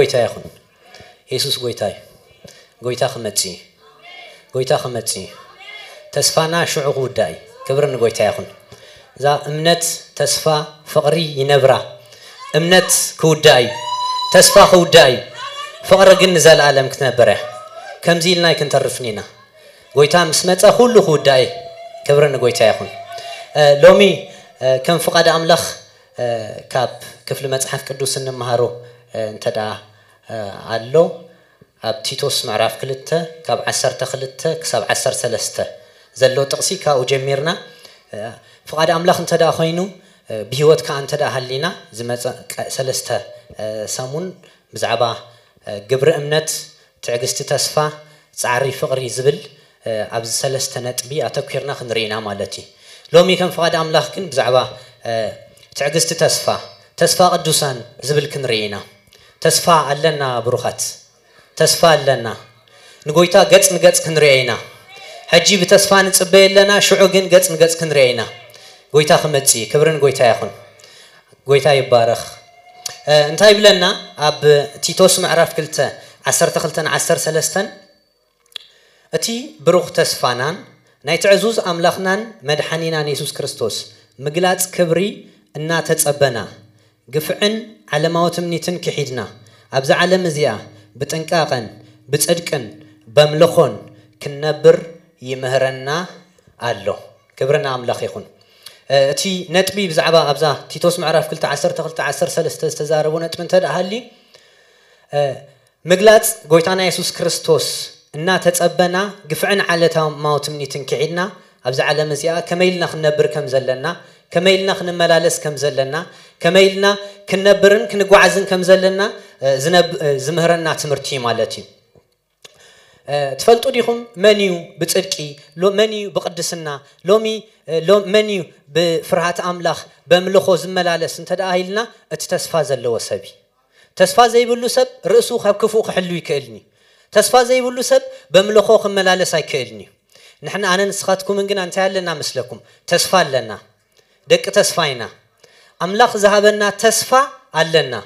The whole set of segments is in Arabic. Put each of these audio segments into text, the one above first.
ጎይታ ይኹን የሱስ ጎይታ እዩ ጎይታ ክመፅ ጎይታ ክመፅእ ተስፋና ሽዑ ክውዳ እዩ ክብሪ ንጎይታ ይኹን እዛ እምነት ተስፋ ፍቕሪ ይነብራ እምነት ክውዳ እዩ ተስፋ ክውዳ እዩ ፍቕሪ ግን ንዘለኣለም ክትነበረ እያ ከምዚ ኢልና ክንተርፍኒ ኢና ጎይታ ምስ መፀ ኩሉ ክውዳ እዩ ክብሪ ንጎይታ ይኹን ሎሚ ከም ፍቓድ ኣምላኽ ካብ ክፍሊ መፅሓፍ ቅዱስ እንምሃሮ እንተደኣ ኣሎ ኣብ ቲቶስ ምዕራፍ 2 ካብ 12 ክሳብ 13 ዘሎ ጥቕሲ ካብኡ ጀሚርና ፍቓድ ኣምላኽ እንተ ደኣ ኮይኑ ብሂወት ከዓ እንተ ደኣ ሃሊና ዝመፀ ሰለስተ ሰሙን ብዛዕባ ግብሪ እምነት ትዕግስቲ ተስፋ ፃዕሪ ፍቕሪ ዝብል ኣብዚ ሰለስተ ነጥቢ ኣተኪርና ክንርኢና ማለት እዩ ሎሚ ከም ፍቓድ ኣምላኽ ግን ብዛዕባ ትዕግስቲ ተስፋ ተስፋ ቅዱሳን ዝብል ክንርኢ ኢና ተስፋ ኣለና ብሩኻት ተስፋ ኣለና ንጎይታ ገፅ ንገፅ ክንርአ ኢና ሕጂ ብተስፋ ንፅበይ ኣለና ሽዑ ግን ገፅ ንገፅ ክንርአ ኢና ጎይታ ክመፅእ ክብርን ጎይታ ይኹን ጎይታ ይባረኽ እንታይ ይብለና ኣብ ቲቶስ ምዕራፍ 2 12 13 እቲ ብሩኽ ተስፋናን ናይቲ ዕዙዝ ኣምላኽናን መድሓኒናን የሱስ ክርስቶስ ምግላፅ ክብሪ እናተፀበና قفعن على ما وتمنيتن كحيدنا أبز على مزيا بتنكاقن بتصدقن بملخون كنبر يمهرنا الله كبرنا عملاق يخون تي نتبي بزعبا أبزا تي توس معرف كل تعسر تقل تعسر سلست تزار ونت من تدا هالي مجلات قويت أنا يسوع كريستوس إن تتقبنا قفعن على ما وتمنيتن كحيدنا أبز على مزيا كميلنا خنبر كم زلنا كميلنا خنملالس كم زلنا كما يلنا كنا برن كنا جوعزن كم زلنا زنب زمهرنا تمرتي مالتي تفلتوا ديهم منيو بتركي لو منيو بقدسنا لومي لو منيو بفرحات أملاخ بملخو زملا لسن تدا هيلنا اتتسفا زلو سبي تسفا زي بلو سب رأسو خب كفو خحلو يكالني تسفا زي بلو سب بملخو خملا لسي كالني نحن أنا نسخاتكم من جنان تعلنا مثلكم تسفا لنا دك تسفاينا أملاخ ذهبنا تسفا علنا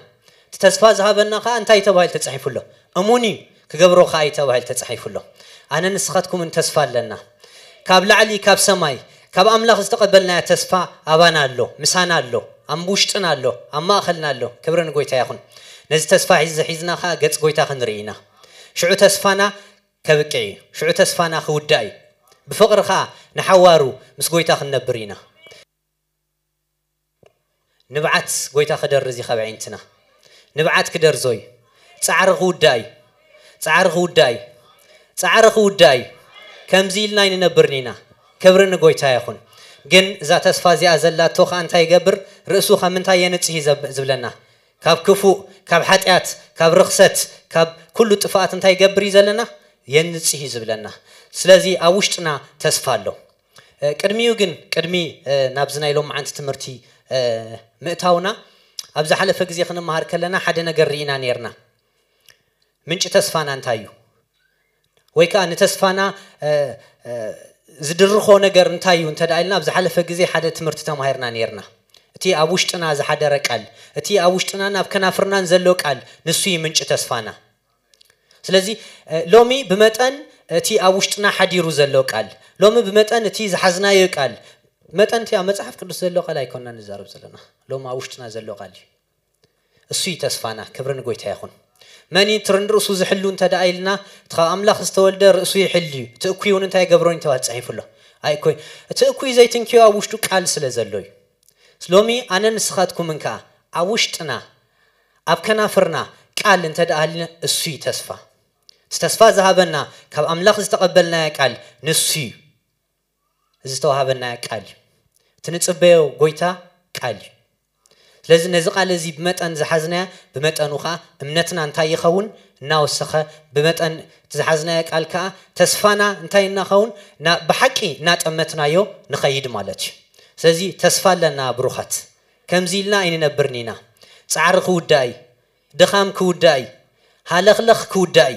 تسفى ذهبنا خا أنت أي تواهل تصحيف له أموني كجبرو خا أي تواهل تصحيف له أنا نسختكم أن تسفى علنا كابل علي كاب سماي كاب أملاخ استقبلنا تسفا أبانا له مسانا له أمبوشتنا له أما أخلنا له كبرنا قوي تياخن نزل تسفى عز حزنا خا قد قوي تاخن رينا شعو تسفانا كبكي شعو تسفانا خودي بفقر خا نحوارو مسقوي تاخن نبرينا ንብዓት ጎይታ ክደሪ እዚ ኸብ ዒንትና ንብዓት ክደርዞይ ፃዕሪ ክውዳይ ፃዕሪ ክውዳይ ፃዕሪ ክውዳይ ከምዚ ኢልና ይንነብር ኢና ክብሪ ንጎይታ ይኹን ግን እዛ ተስፋ እዚኣ ዘላቶ ከዓ እንታይ ይገብር ርእሱ ካብ ምንታይ የንፅህ ዝብለና ካብ ክፉእ ካብ ሓጢኣት ካብ ርክሰት ካብ ኩሉ ጥፋኣት እንታይ ይገብር እዩ ዘለና የንፅህ ዝብለና ስለዚ ኣብ ውሽጥና ተስፋ ኣሎ ቅድሚኡ ግን ቅድሚ ናብዚ ናይ ሎም ዓንቲ ትምህርቲ ምእታውና ኣብ ዝሓለፈ ግዜ ክንምሃር ከለና ሓደ ነገር ርኢና ነርና ምንጭ ተስፋና እንታይ እዩ ወይ ከዓ ንተስፋና ዝድርኾ ነገር እንታይ እዩ እንተ ኢልና ኣብ ዝሓለፈ ግዜ ሓደ ትምህርቲ ተማሂርና ነርና እቲ ኣብ ውሽጥና ዝሓደረ ቃል እቲ ኣብ ውሽጥናን ኣብ ከናፍርናን ዘሎ ቃል ንሱ ዩ ምንጭ ተስፋና ስለዚ ሎሚ ብመጠን እቲ ኣብ ውሽጥና ሓዲሩ ዘሎ ቃል ሎሚ ብመጠን እቲ ዝሓዝናዮ ቃል መጠንቲ ኣብ መፅሓፍ ቅዱስ ዘሎ ቃል ኣይኮንና ንዛረብ ዘለና ሎም ኣብ ውሽጥና ዘሎ ቃል እዩ እሱ ዩ ተስፋና ክብሪ ንጎይታ ይኹን መኒ ትርን ርእሱ ዝሕሉ እንተ ደኣ ኢልና እቲ ካብ ኣምላኽ ዝተወልደ ርእሱ ይሕል እዩ እቲ እኩይ እውን እንታይ ገብሮን ተባል ፅሒፉሎ ኣይኮይ እቲ እኩይ ዘይትንክዮ ኣብ ውሽጡ ቃል ስለ ዘሎ እዩ ስሎሚ ኣነ ንስኻትኩምን ከዓ ኣብ ውሽጥና ኣብ ከናፍርና ቃል እንተ ደኣ እሱ ዩ ተስፋ እቲ ተስፋ ዝሃበና ካብ ኣምላኽ ዝተቐበልናያ ቃል ንሱ እዩ እዚ ዝተዋሃበናያ ቃል እዩ ትንፅበዮ ጎይታ ቃል እዩ ስለዚ ነዚ ቃል እዚ ብመጠን ዝሓዝናያ ብመጠኑ ከዓ እምነትና እንታይ ይኸውን እናወሰኸ ብመጠን ዝሓዝናየ ቃል ከዓ ተስፋና እንታይ እናኸውን ብሓቂ እናጠመትናዮ ንኸይድ ማለት እዩ ስለዚ ተስፋ ኣለና ብሩኻት ከምዚ ኢልና ኣይንነብር ኒና ፃዕሪ ክውዳእ ድኻም ክውዳእ ሃለኽለኽ ክውዳእ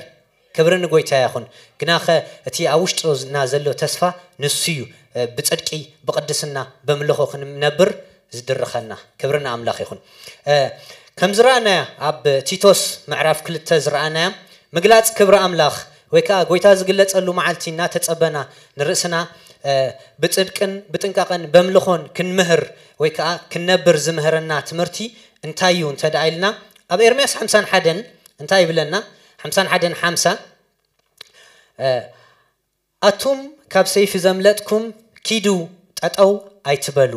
ክብርን ጎይታ ይኹን ግናኸ እቲ ኣብ ውሽጡና ዘሎ ተስፋ ንሱ እዩ ብፅድቂ ብቅድስና ብምልኾ ክንነብር ዝድርኸና ክብርን ኣምላኽ ይኹን ከም ዝረኣናያ ኣብ ቲቶስ ምዕራፍ ክልተ ዝረኣናያ ምግላፅ ክብሪ ኣምላኽ ወይ ከዓ ጎይታ ዝግለፀሉ መዓልቲ እናተፀበና ንርእስና ብፅድቅን ብጥንቃቐን በምልኾን ክንምህር ወይ ከዓ ክንነብር ዝምህረና ትምህርቲ እንታይ እዩ እንተዳ ኢልና ኣብ ኤርምያስ 51 እንታይ ይብለና 51 50 ኣቱም ካብ ሰይፊ ዘምለጥኩም ኪዱ ጠጠው ኣይትበሉ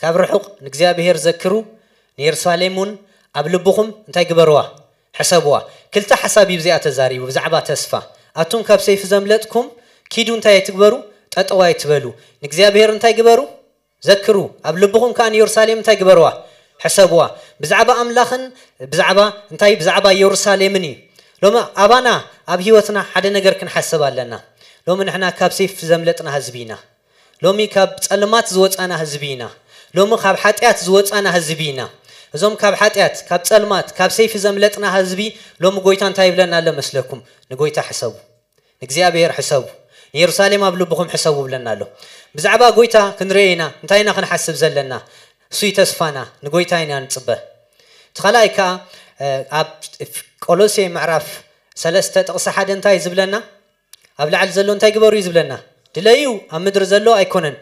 ካብ ርሑቕ ንእግዚኣብሔር ዘክሩ ንየሩሳሌም እውን ኣብ ልብኹም እንታይ ግበርዋ ሕሰብዋ ክልተ ሓሳብ እዩ ብዚኣ ተዛሪቡ ብዛዕባ ተስፋ ኣቱም ካብ ሰይፊ ዘምለጥኩም ኪዱ እንታይ ኣይትግበሩ ጠጠው ኣይትበሉ ንእግዚኣብሔር እንታይ ግበሩ ዘክሩ ኣብ ልብኹም ከዓ ንየሩሳሌም እንታይ ግበርዋ ሕሰብዋ ብዛዕባ ኣምላኽን ብዛዕባ እንታይ ብዛዕባ ኢየሩሳሌምን እዩ ሎሚ ኣባና ኣብ ሂወትና ሓደ ነገር ክንሓስብ ኣለና ሎሚ ንሕና ካብ ሰይፍ ዘምለጥና ህዝቢ ኢና ሎሚ ካብ ፀልማት ዝወፃና ህዝቢ ኢና ሎሚ ካብ ሓጢኣት ዝወፃና ህዝቢ ኢና እዞም ካብ ሓጢኣት ካብ ፀልማት ካብ ሰይፊ ዘምለጥና ህዝቢ ሎሚ ጎይታ እንታይ ይብለና ኣሎ መስለኩም ንጎይታ ሕሰቡ ንእግዚኣብሔር ሕሰቡ ንየሩሳሌም ኣብ ልብኹም ሕሰቡ ብለና ኣሎ ብዛዕባ ጎይታ ክንሪኦ ኢና እንታይ ኢና ክንሓስብ ዘለና እሱይ ተስፋና ንጎይታ ኢና ንፅበ እቲ ካልኣይ ከዓ ኣብ ቆሎሴ ምዕራፍ ሰለስተ ጥቕሲ ሓደ እንታይ ዝብለና ኣብ ላዕሊ ዘሎ እንታይ ግበሩ እዩ ዝብለና ድለዩ ኣብ ምድሪ ዘሎ ኣይኮነን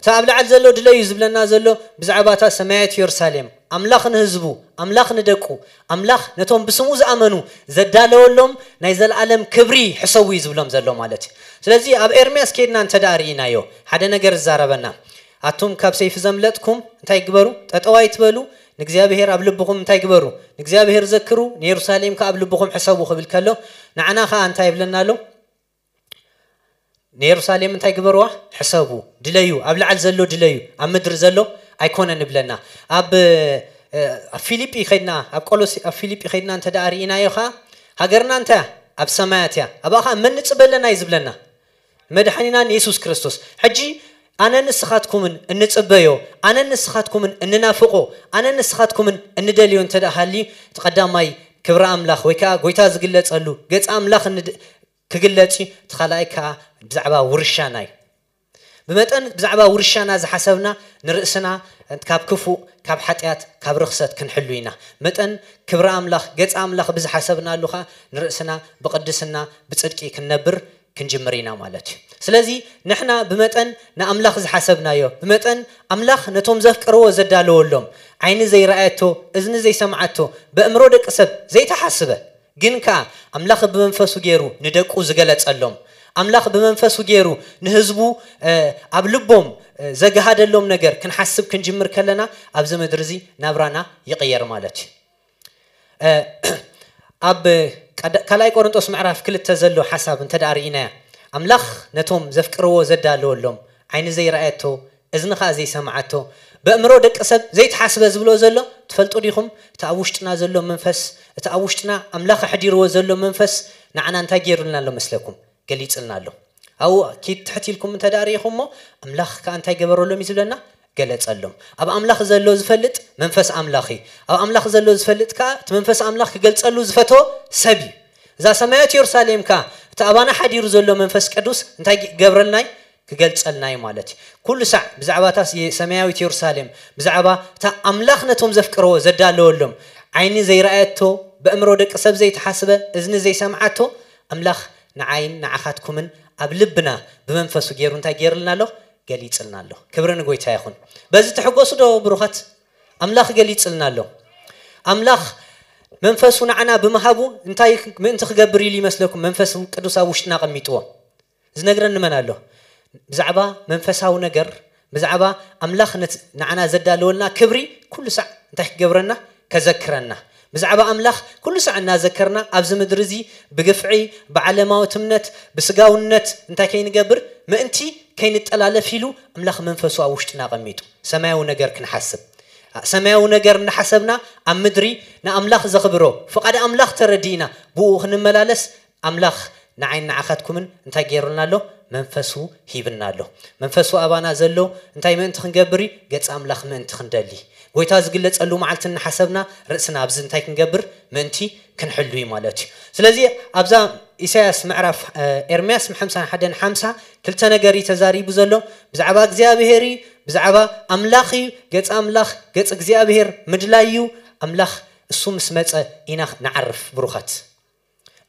እቲ ኣብ ላዕሊ ዘሎ ድለዩ ዝብለና ዘሎ ብዛዕባ እታ ሰማያት የሩሳሌም ኣምላኽ ንህዝቡ ኣምላኽ ንደቁ ኣምላኽ ነቶም ብስሙ ዝኣመኑ ዘዳለወሎም ናይ ዘለኣለም ክብሪ ሕሰዊ እዩ ዝብሎም ዘሎ ማለት እዩ ስለዚ ኣብ ኤርምያስ ከድና እንተዳ ርኢናዮ ሓደ ነገር ዝዛረበና ኣቱም ካብ ሰይፊ ዘምለጥኩም እንታይ ግበሩ ጠጠዋይ ትበሉ نجزابهير قبل بكم تاي كبروا نجزابهير ذكروا نيرساليم كقبل بكم حسابه قبل كله نعنا خا أن تاي بلنا له نيرساليم تاي كبروا حسابه دليو قبل على زلو دليو أم أيكون أن بلنا أب فيليبي خدنا أب كلوس فيليبي خدنا أنت داري إنا يخا هجرنا أنت أب سمعت يا أب أخا من نتقبل يزبلنا مدحنا نيسوس كريستوس حجي ኣነ ንስኻትኩምን እንፅበዮ ኣነ ንስኻትኩምን እንናፍቆ ኣነ ንስኻትኩምን እንደልዮ እንተደ ሃሊ እቲ ቀዳማይ ክብሪ ኣምላኽ ወይ ከዓ ጎይታ ዝግለፀሉ ገፂ ኣምላኽ ክግለፂ እቲ ካልኣይ ከዓ ብዛዕባ ውርሻና እዩ ብመጠን ብዛዕባ ውርሻና ዝሓሰብና ንርእስና ካብ ክፉእ ካብ ሓጢኣት ካብ ርክሰት ክንሕሉ ኢና መጠን ክብሪ ኣምላኽ ገፂ ኣምላኽ ብዝሓሰብና ኣሉ ከዓ ንርእስና ብቅድስና ብፅድቂ ክንነብር ክንጅምር ኢና ማለት እዩ ስለዚ ንሕና ብመጠን ንኣምላኽ ዝሓሰብናዮ ብመጠን ኣምላኽ ነቶም ዘፍቅርዎ ዘዳለወሎም ዓይኒ ዘይረኣየቶ እዝኒ ዘይሰምዓቶ ብእምሮ ደቂ ሰብ ዘይተሓስበ ግን ከዓ ኣምላኽ ብመንፈሱ ገይሩ ንደቁ ዝገለፀሎም ኣምላኽ ብመንፈሱ ገይሩ ንህዝቡ ኣብ ልቦም ዘገሃደሎም ነገር ክንሓስብ ክንጅምር ከለና ኣብዚ ምድሪ እዚ ናብራና ይቕየር ማለት እዩ ኣብ ካልኣይ ቆሮንጦስ ምዕራፍ ክልተ ዘሎ ሓሳብ እንተዳ ርኢናያ ኣምላኽ ነቶም ዘፍቅርዎ ዘዳለወሎም ዓይኒ ዘይረኣየቶ እዝኒ ከዓ ዘይሰምዓቶ ብእምሮ ደቂ ሰብ ዘይተሓስበ ዝብሎ ዘሎ ትፈልጡ ዲኹም እቲ ኣብ ውሽጥና ዘሎ መንፈስ እቲ ኣብ ውሽጥና ኣምላኽ ኣሕዲርዎ ዘሎ መንፈስ ንዓና እንታይ ገይሩልና ኣሎ መስለኩም ገሊፅልና ኣሎ ኣብኡ ኬድ ትሕት ኢልኩም እንተዳርእኹም እሞ ኣምላኽ ከዓ እንታይ ገበረሎም እዩ ዝብለና ገለፀሎም ኣብ ኣምላኽ ዘሎ ዝፈልጥ መንፈስ ኣምላኽ እዩ ኣብ ኣምላኽ ዘሎ ዝፈልጥ ከዓ እቲ መንፈስ ኣምላኽ ክገልፀሉ ዝፈትዎ ሰብ እዩ እዛ ሰማያት ኢየሩሳሌም ካ እቲ ኣባና ሓዲሩ ዘሎ መንፈስ ቅዱስ እንታይ ገብረልናይ ክገልፀልናይ ማለት እዩ ኩሉ ሳዕ ብዛዕባ እታ ሰማያዊት ኢየሩሳሌም ብዛዕባ እታ ኣምላኽ ነቶም ዘፍቅርዎ ዘዳለወሎም ዓይኒ ዘይረኣየቶ ብእምሮ ደቂ ሰብ ዘይተሓስበ እዝኒ ዘይሰምዓቶ ኣምላኽ ንዓይን ንዓኻትኩምን ኣብ ልብና ብመንፈሱ ገይሩ እንታይ ገይርልና ኣሎ ገሊፅልና ኣሎ ክብሪ ንጎይታ ይኹን በዚ ተሕጎሱ ዶ ብሩኻት ኣምላኽ ገሊፅልና ኣሎ ኣምላኽ መንፈሱ ንዓና ብምሃቡ እንታይ ምእንቲ ክገብር ኢሉ ይመስለኩም መንፈስ ቅዱስ ኣብ ውሽጥና ቐሚጥዎ ዝነግረኒ ንመን ኣሎ ብዛዕባ መንፈሳዊ ነገር ብዛዕባ ኣምላኽ ነቲ ንዓና ዘዳለወልና ክብሪ ኩሉ ሳዕ እንታይ ክገብረና ከዘክረና ብዛዕባ ኣምላኽ ኩሉ ሰዕ እናዘከርና ኣብዚ ምድሪ እዚ ብግፍዒ ብዓለማዊ ትምነት ብስጋውነት እንታይ ከይንገብር ምእንቲ ከይንጠላለፍ ኢሉ ኣምላኽ መንፈሱ ኣብ ውሽጢና ቐሚጡ ሰማያዊ ነገር ክንሓስብ ሰማያዊ ነገር እናሓሰብና ኣብ ምድሪ ንኣምላኽ ዘኽብሮ ፍቓድ ኣምላኽ ተረዲእና ብኡ ክንመላለስ ኣምላኽ ንዓይን ንዓኻትኩምን እንታይ ገይሩልና ኣሎ መንፈሱ ሂብና ኣሎ መንፈሱ ኣባና ዘሎ እንታይ ምእንቲ ክንገብር ገፅ ኣምላኽ ምእንቲ ክንደሊ ጎይታ ዝግለፀሉ መዓልቲ እናሓሰብና ርእስና ኣብዚ እንታይ ክንገብር ምእንቲ ክንሕሉ እዩ ማለት እዩ ስለዚ ኣብዛ ኢሳያስ ምዕራፍ ኤርምያስ 51 50 ክልተ ነገር እዩ ተዛሪቡ ዘሎ ብዛዕባ እግዚኣብሔር እዩ ብዛዕባ ኣምላኽ እዩ ገፅ ኣምላኽ ገፅ እግዚኣብሔር ምድላይ እዩ ኣምላኽ እሱ ምስ መፀ ኢና ንዓርፍ ብሩኻት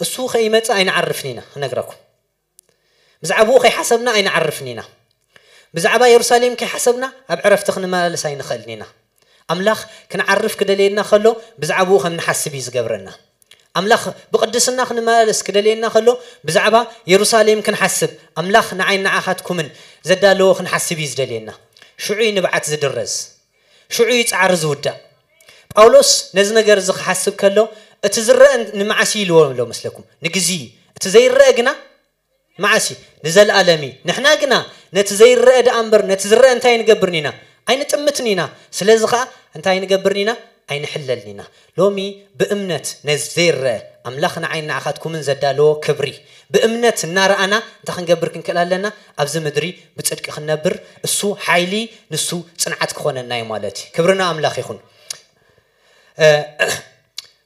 እሱ ከይመፀ ኣይንዓርፍን ኢና ክነግረኩም ብዛዕባኡ ከይሓሰብና ኣይንዓርፍን ኢና ብዛዕባ የሩሳሌም ከይሓሰብና ኣብ ዕረፍቲ ክንመላለስ ኣይንኽእልን ኢና ኣምላኽ ክንዓርፍ ክደልየና ከሎ ብዛዕባኡ ከም ንሓስብ እዩ ዝገብረና ኣምላኽ ብቅድስና ክንመላለስ ክደልየና ከሎ ብዛዕባ የሩሳሌም ክንሓስብ ኣምላኽ ንዓይን ንዓኻትኩምን ዘዳለዎ ክንሓስብ እዩ ዝደልየና شعي نبعت الرز شعي تعار زودة باولوس نزنا قرزق حسب كله اتزرق نمعسي لو مسلكم نجزي اتزير رأقنا معسي نزل ألمي نحنا قنا نتزير رأد أمبر نتزرق انتين قبرنينا اين تمتنينا سلزقا انتين قبرنينا ኣይንሕለልኒና ሎሚ ብእምነት ነዚ ዘይርአ ኣምላኽና ዓይንና ኣኻትኩምን ዘዳለዎ ክብሪ ብእምነት እናረኣና እንታይ ክንገብር ክንክእል ኣለና ኣብዚ ምድሪ ብፅድቂ ክንነብር እሱ ሓይሊ ንሱ ፅንዓት ክኾነና እዩ ማለት እዩ ክብርና ኣምላኽ ይኹን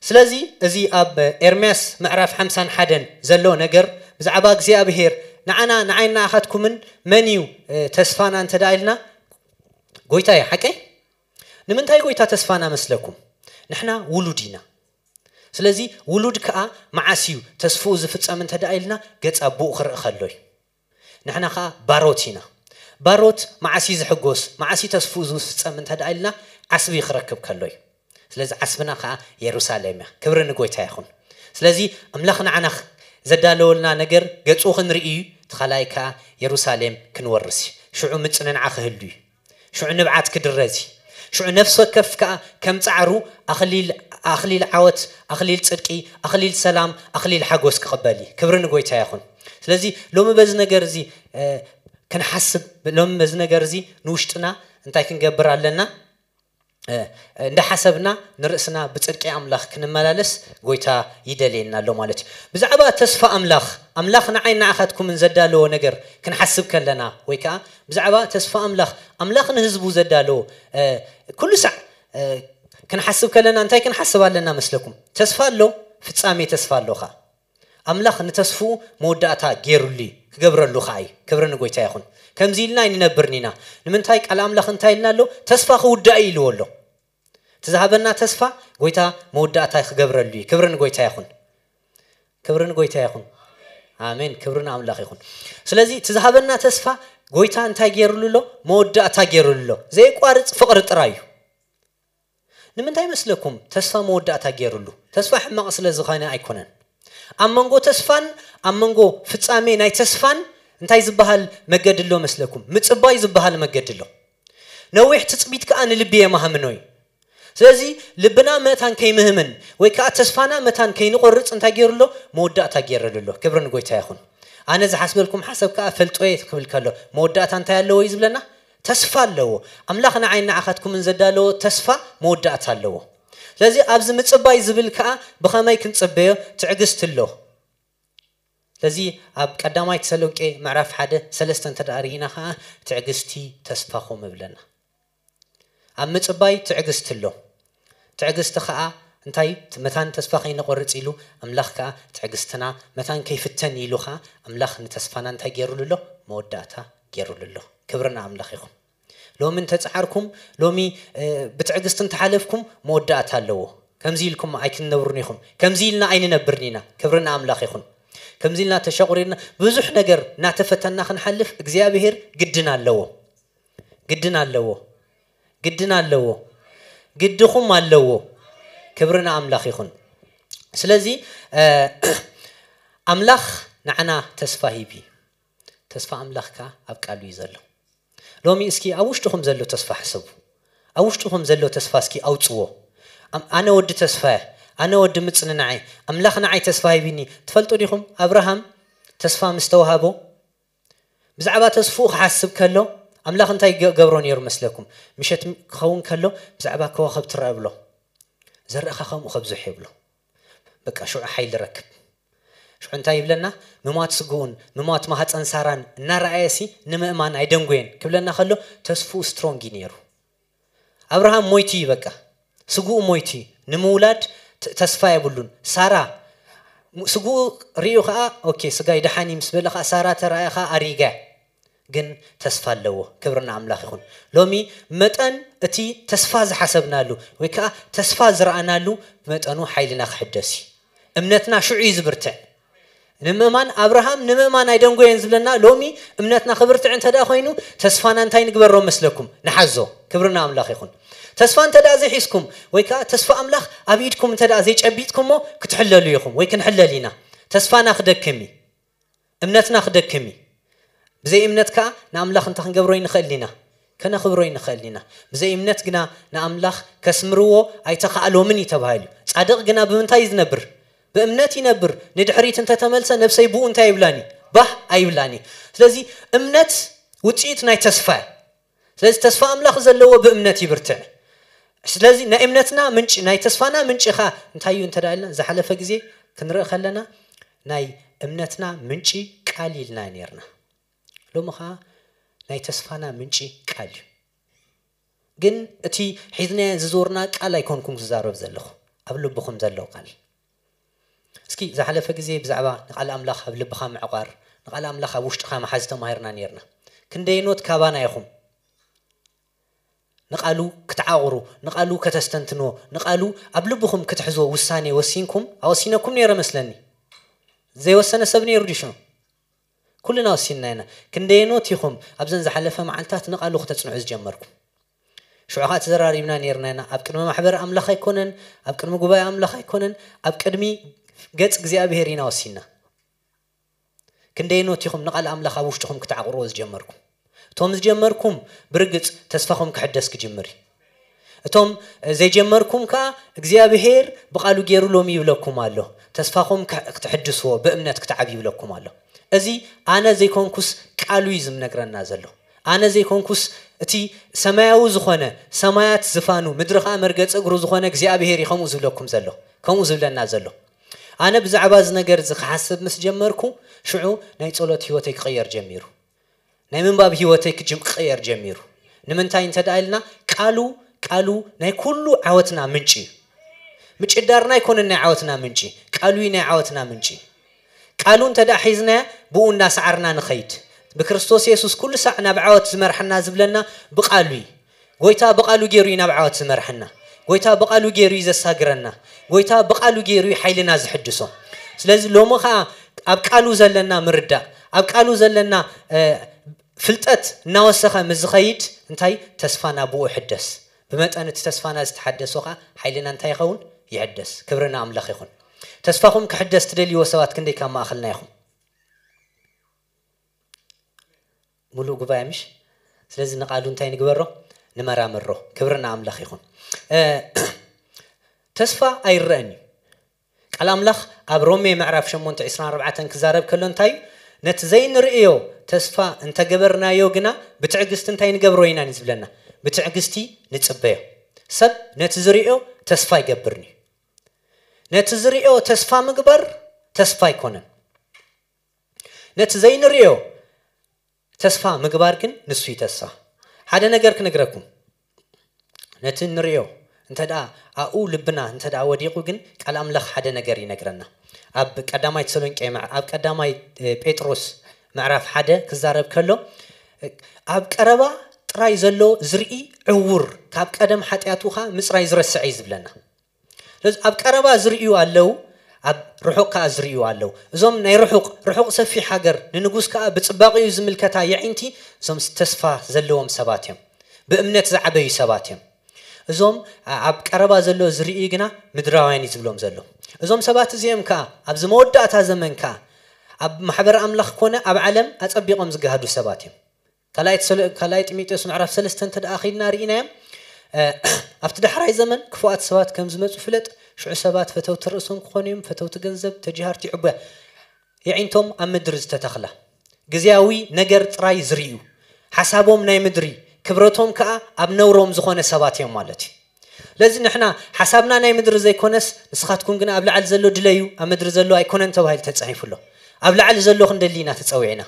ስለዚ እዚ ኣብ ኤርሜስ ምዕራፍ 51 ዘሎ ነገር ብዛዕባ እግዚኣብሄር ንዓና ንዓይንና ኣኻትኩምን መን እዩ ተስፋና እንተዳ ኢልና ጎይታ እዩ ሓቀይ نمن تاي قوي تاتسفانا نحنا ولودينا سلزي ولود كا معاسيو تسفو زفت امن تدايلنا قد ابو اخر اخلوي نحنا خا باروتينا باروت معاسي زحقوس معاسي تسفو زفت امن تدايلنا عصب يخركب كلوي سلازي عصبنا خا يروساليم كبرن قوي تايخون سلازي املاخنا عناخ زدالو لنا نقر قد اخن رئي تخلاي كا يروساليم كنورسي شعو متنن عخه اللي شعو نبعات كدرازي شو نفسك كف كم تعرو أخليل أخليل عوت أخليل تركي أخليل سلام أخليل حقوس كقبالي كبرنا قوي تياخن سلزي لو ما بزنا جرزي كنحسب لو ما بزنا جرزي نوشتنا انتا كنقبر علينا نحسبنا نرسنا بترقي أملاخ كن ملالس قويتا يدلينا لو مالتي بزعبا تصفى أملاخ أملاخنا عيننا أخذكم من زدالو نقر كن حسب كلنا ويكا بزعبا تصفى أملاخ أملاخنا هزبو زدالو أه كل ساعة أه كن حسب كلنا انتاي كن حسب لنا مثلكم تصفى لو فتسامي تصفى لو خا أملاخ نتصفو موداتا جيرولي كبر لو خاي كبرنا قويتا يخون كم زيلنا إني نبرنينا لمن تايك على أملاخ انتاي لنا لو تصفى خو دايل ولو እቲ ተስፋ ጎይታ መወዳእታ ክገብረሉ እዩ ክብርን ጎይታ ይኹን ክብርን ጎይታ ይኹን ኣሜን ክብርን ኣምላኽ ይኹን ስለዚ እቲ ተስፋ ጎይታ እንታይ ገይሩሉ ሎ መወዳእታ ገይሩሉ ሎ ዘይቋርፅ ፍቕሪ ጥራ እዩ ንምንታይ መስለኩም ተስፋ መወዳእታ ገይሩሉ ተስፋ ሕማቕ ስለ ዝኾነ ኣይኮነን ኣብ መንጎ ተስፋን ኣብ መንጎ ፍፃሜ ናይ ተስፋን እንታይ ዝበሃል መገዲ ኣሎ መስለኩም ምፅባይ ዝበሃል መገዲ ኣሎ ነዊሕ ትፅቢት ከዓ ንልቢ የማህምኖ እዩ ስለዚ ልብና ምእታን ከይምህምን ወይ ከዓ ተስፋና ምእታን ከይንቆርፅ እንታይ ገይሩ ኣሎ መወዳእታ ገይረሉሎ ክብሪ ንጎይታ ይኹን ኣነ ዝሓስበልኩም ሓሰብ ከዓ ፈልጦየ ክብል ከሎ መወዳእታ እንታይ ኣለዎ እዩ ዝብለና ተስፋ ኣለዎ ኣምላኽ ንዓይን ንዓኻትኩምን ዘዳለዎ ተስፋ መወዳእታ ኣለዎ ስለዚ ኣብዚ ምፅባይ ዝብል ከዓ ብኸመይ ክንፅበዮ ትዕግስት ኣሎ ስለዚ ኣብ ቀዳማይ ተሰሎንቄ ምዕራፍ ሓደ ሰለስተ እንተዳርኢና ከዓ ትዕግስቲ ተስፋኹም ይብለና ኣብ ምፅባይ ትዕግስት ኣሎ ትዕግስቲ ከዓ እንታይ መታን ተስፋ ከይነቆርፅ ኢሉ ኣምላኽ ከዓ ትዕግስትና መታን ከይፍተን ኢሉ ከዓ ኣምላኽ ንተስፋና እንታይ ገይሩሉ ኣሎ መወዳእታ ገይሩሉ ኣሎ ክብርና ኣምላኽ ይኹም ሎሚ እንተፃዓርኩም ሎሚ ብትዕግስቲ እንተሓለፍኩም መወዳእታ ኣለዎ ከምዚ ኢልኩም ኣይክንነብሩን ኢኹም ከምዚ ኢልና ኣይንነብርን ኢና ክብርና ኣምላኽ ይኹን ከምዚ ኢልና ተሸቑሪርና ብዙሕ ነገር እናተፈተና ክንሓልፍ እግዚኣብሄር ግድን ኣለዎ ግድን ኣለዎ ግድን ኣለዎ قدكم ما لوه كبرنا أملاخ يخون سلزي أملاخ نعنا تسفى هيبي تسفى أملاخك أبقى لو يزلو لومي اسكي أوش تخم زلو تسفى حسب أوش تخم زلو تسفى اسكي أو تسوه أنا ودي تسفى أنا ودي متسنة نعي أملاخ نعي تسفى هيبيني تفلتو ليخم أبراهام تسفى مستوهابو بزعبا تسفوخ حسب كلو ኣምላኽ እንታይ ገብሮ ነይሩ መስለኩም ምሸት ክኸውን ከሎ ብዛዕባ ከዋኸብቲ ረአ ብሎ ዘርእኻ ከምኡ ከብዙሕ ይብሎ በቃ ሽዑ ሓይሊ ረክብ ሽዑ እንታይ ይብለና ምሟት ስግኡን ምሟት ማህፀን ሳራን እናረኣየሲ ንምእማን ኣይደንጎየን ክብለና ከሎ ተስፉኡ ስትሮንግ እዩ ነይሩ ኣብርሃም ሞይቱ እዩ በቃ ስግኡ ሞይቱ እዩ ንምውላድ ተስፋ የብሉን ሳራ ስግኡ ርዩ ከዓ ኦኬ ስጋ ይደሓኒ ምስ በለ ከዓ ሳራ ተረኣየ ከዓ ኣሪጋ جن تسفى لو كبرنا عملاق خون لومي متن أتي تسفى حسبنا له ويكا تسفى زرعنا له متنو حيلنا خدسي أمنتنا شو عيز برتع نممان أبراهام نممان أيدون قوي ينزلنا لومي أمنتنا خبرت عن تدا خوينو تسفانا تاين قبر روم مثلكم نحزو كبرنا عملاق خون تسفى أنت زي حسكم ويكا تسفى أملاخ أبيتكم أنت زي أبيتكم كتحلل ليكم ويكن حلل لنا تسفى ناخدك كمي أمنتنا ناخدك كمي ብዘይ እምነት ከዓ ንኣምላኽ እንታይ ክንገብሮ ይንኽእል ኢና ከነኽብሮ ይንኽእል ኢና ብዘይ እምነት ግና ንኣምላኽ ከስምርዎ ኣይተኽኣሎምን እዩ ተባሂል እዩ ፃድቕ ግና ብምንታይ እዩ ዝነብር ብእምነት ይነብር ንድሕሪት እንተተመልሰ ነብሰይ ብኡ እንታይ ይብላኒ ባህ ኣይብላኒ ስለዚ እምነት ውፅኢት ናይ ተስፋ እ ስለዚ ተስፋ ኣምላኽ ዘለዎ ብእምነት ይብርትዕ ስለዚ ናይ እምነትና ምንጭ ናይ ተስፋና ምንጭ ኸ እንታይ እዩ እንተዳ ኢልና ዝሓለፈ ግዜ ክንርኢ ከለና ናይ እምነትና ምንጪ ቃል ኢልና ነርና ሎሚ ከዓ ናይ ተስፋና ምንጪ ቃል እዩ ግን እቲ ሒዝናየ ዝዞርና ቃል ኣይኮንኩም ዝዛረብ ዘለኹ ኣብ ልብኹም ዘለዉ ቃል እስኪ ዝሓለፈ ግዜ ብዛዕባ ንቓል ኣምላኽ ኣብ ልብኻ ምዕቋር ንቓል ኣምላኽ ኣብ ውሽጥኻ መሓዝ ተማሂርና ነርና ክንደይኖት ካባና ይኹም ንቓሉ ክትዓቑሩ ንቓሉ ከተስተንትንዎ ንቓሉ ኣብ ልብኹም ክትሕዝዎ ውሳነ ወሲንኩም ኣወሲነኩም ነይረ መስለኒ ዘይወሰነ ሰብ ነይሩ ድሽኑ كلنا وسينا هنا كندينو تيخم أبزن زحلفة مع التات نقل لغة تنعز جمركم شعوهات زراري منا نيرنا هنا أبكر ما حبر أم لخي كونن أبكر ما جباي أم لخي كونن أبكر مي جت جزء بهرينا وسينا كندينو تيخم نقل أم لخا وش تخم كتعقروز جمركم توم جمركم برجت تسفخم كحدس كجمري توم زي جمركم كا جزء بهير بقالو جيرو لومي ولكم الله تسفخم كتحدسوا بأمنة كتعبي ولكم الله እዚ ኣነ ዘይኮንኩስ ቃሉ እዩ ዝምነግረና ዘሎ ኣነ ዘይኮንኩስ እቲ ሰማያዊ ዝኾነ ሰማያት ዝፋኑ ምድሪ ከዓ መርገፂ እግሩ ዝኾነ እግዚኣብሄር እዩ ከምኡ ዝብለኩም ዘሎ ከምኡ ዝብለና ዘሎ ኣነ ብዛዕባ እዚ ነገር እዚ ክሓስብ ምስ ጀመርኩ ሽዑ ናይ ፀሎት ሂወተይ ክቕየር ጀሚሩ ናይ ምንባብ ሂወተይ ክጅም ክቕየር ጀሚሩ ንምንታይ እንተዳ ኢልና ቃሉ ቃሉ ናይ ኩሉ ዓወትና ምንጪ እዩ ምጭዳርና ይኮነ ናይ ዓወትና ምንጪ ቃሉ ናይ ዓወትና ምንጪ ቃሉ እንተደኣ ሒዝናያ بونا سعرنا نخيد بكرستوس يسوس كل ساعة نبعوت زمرحنا زبلنا بقالوي قويتا بقالو جيروي نبعوت زمرحنا قويتا بقالو جيروي زساقرنا قويتا بقالو جيروي حيلنا زحجسو سلاز لومو خا أبقالو زلنا مردا أبقالو زلنا فلتت نوسخة مزخيد انتاي تسفانا بو حدس بمت أن تسفانا زتحدس وخا حيلنا انتاي خون يحدس كبرنا أملاخي خون تسفاكم كحدس تدلي وسوات كندي كما أخلنا يخون ሙሉእ ጉባኤ ምሽ ስለዚ ንቃሉ እንታይ ንግበሮ ንመራምሮ ክብርና ኣምላኽ ይኹን ተስፋ ኣይረአን እዩ ቃል ኣምላኽ ኣብ ሮሜ ምዕራፍ 8 24 ክዛረብ ከሎ እንታይ እዩ ነቲ ዘይንርእዮ ተስፋ እንተገበርናዮ ግና ብትዕግስቲ እንታይ ንገብሮ ኢናን እዩ ዝብለና ብትዕግስቲ ንፅበዮ ሰብ ነቲ ዝርዮ ተስፋ ይገብርን እዩ ነቲ ዝርዮ ተስፋ ምግበር ተስፋ ኣይኮነን ነቲ ዘይንርእዮ ተስፋ ምግባር ግን ንሱ ይተሳ ሓደ ነገር ክነግረኩም ነቲ ንሪኦ እንተ ኣብኡ ልብና እንተ ወዲቑ ግን ቃል ኣምላኽ ሓደ ነገር ይነግረና ኣብ ቀዳማይ ተሰሎንቄ ኣብ ቀዳማይ ጴጥሮስ ምዕራፍ ሓደ ክዛረብ ከሎ ኣብ ቀረባ ጥራይ ዘሎ ዝርኢ ዕውር ካብ ቀደም ሓጢኣቱኻ ምፅራይ ዝረስዐ እዩ ዝብለና ኣብ ቀረባ ዝርእዩ ኣለው ኣብ ርሑቕ ከዓ ዝርእዩ ኣለዉ እዞም ናይ ርሑቕ ርሑቕ ሰፊሕ ሃገር ንንጉስ ከዓ ብፅባቂ እዩ ዝምልከታ የዒንቲ እዞም ተስፋ ዘለዎም ሰባት እዮም ብእምነት ዝዓበዩ ሰባት እዮም እዞም ኣብ ቀረባ ዘሎ ዝርኢ ግና ምድራውያን እዩ ዝብሎም ዘሎ እዞም ሰባት እዚኦም ከዓ ኣብዚ መወዳእታ ዘመን ከዓ ኣብ ማሕበረ ኣምላኽ ኮነ ኣብ ዓለም ኣፀቢቖም ዝገሃዱ ሰባት እዮም ካልኣይ ጢሞቴዎስ ምዕራፍ ሰለስተ እንተ ደኣ ኺድና ርኢናዮም ኣብቲ ዳሕራይ ዘመን ክፉኣት ሰባት ከም ዝመፁ ፍለጥ ሽዑ ሰባት ፈተውቲ ርእሶም ክኾኑ እዮም ፈተውቲ ገንዘብ ተጅሃርቲ ዕጓ የዒንቶም ኣብ ምድሪ ዝተተኽላ ግዜያዊ ነገር ጥራይ ዝርዩ ሓሳቦም ናይ ምድሪ ክብረቶም ከዓ ኣብ ነብሮም ዝኾነ ሰባት እዮም ማለት እዩ ለዚ ንሕና ሓሳብና ናይ ምድሪ ዘይኮነስ ንስኻትኩም ግን ኣብ ላዕሊ ዘሎ ድለዩ ኣብ ምድሪ ዘሎ ኣይኮነን ተባሂሉ ተፃሒፉሎ ኣብ ላዕሊ ዘሎ ክንደሊ ክንደሊና ተፀዊዕና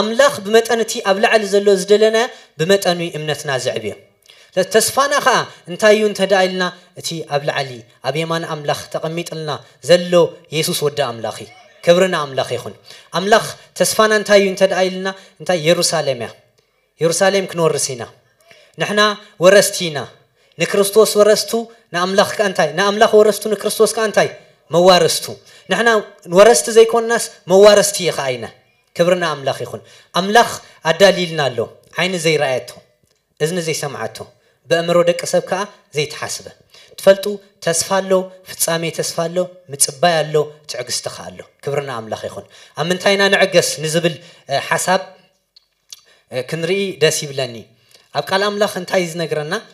ኣምላኽ ብመጠን እቲ ኣብ ላዕሊ ዘሎ ዝደለና ብመጠኑ እምነትና እዮም ተስፋና ከዓ እንታይ እዩ እንተ ደኣ ኢልና እቲ ኣብ ላዕሊ ኣብ የማን ኣምላኽ ተቐሚጥልና ዘሎ የሱስ ወዲ ኣምላኽ እዩ ክብርና ኣምላኽ ይኹን ኣምላኽ ተስፋና እንታይ እዩ እንተ ደኣ ኢልና እንታይ የሩሳሌም እያ የሩሳሌም ክንወርስ ኢና ንሕና ወረስቲ ኢና ንክርስቶስ ወረስቱ ንኣምላኽ ከዓ እንታይ ንኣምላኽ ወረስቱ ንክርስቶስ ከዓ እንታይ መዋረስቱ ንሕና ወረስቲ ዘይኮንናስ መዋረስቲ ከዓ ኢና ክብርና ኣምላኽ ይኹን ኣምላኽ ኣዳሊልና ኣሎ ዓይኒ ዘይረኣየቶ እዝኒ ዘይሰምዓቶ በእምሮ ደቂ ሰብ ከዓ ዘይተሓስበ ትፈልጡ ተስፋ ኣሎ ፍፃሜ ተስፋ ኣሎ ምፅባይ ኣሎ ትዕግስቲ ከዓ ኣሎ ክብርና ኣምላኽ ይኹን ኣብ ምንታይ ኢና ንዕገስ ንዝብል ሓሳብ ክንርኢ ደስ ይብለኒ ኣብ ቃል ኣምላኽ እንታይ ዝነግረና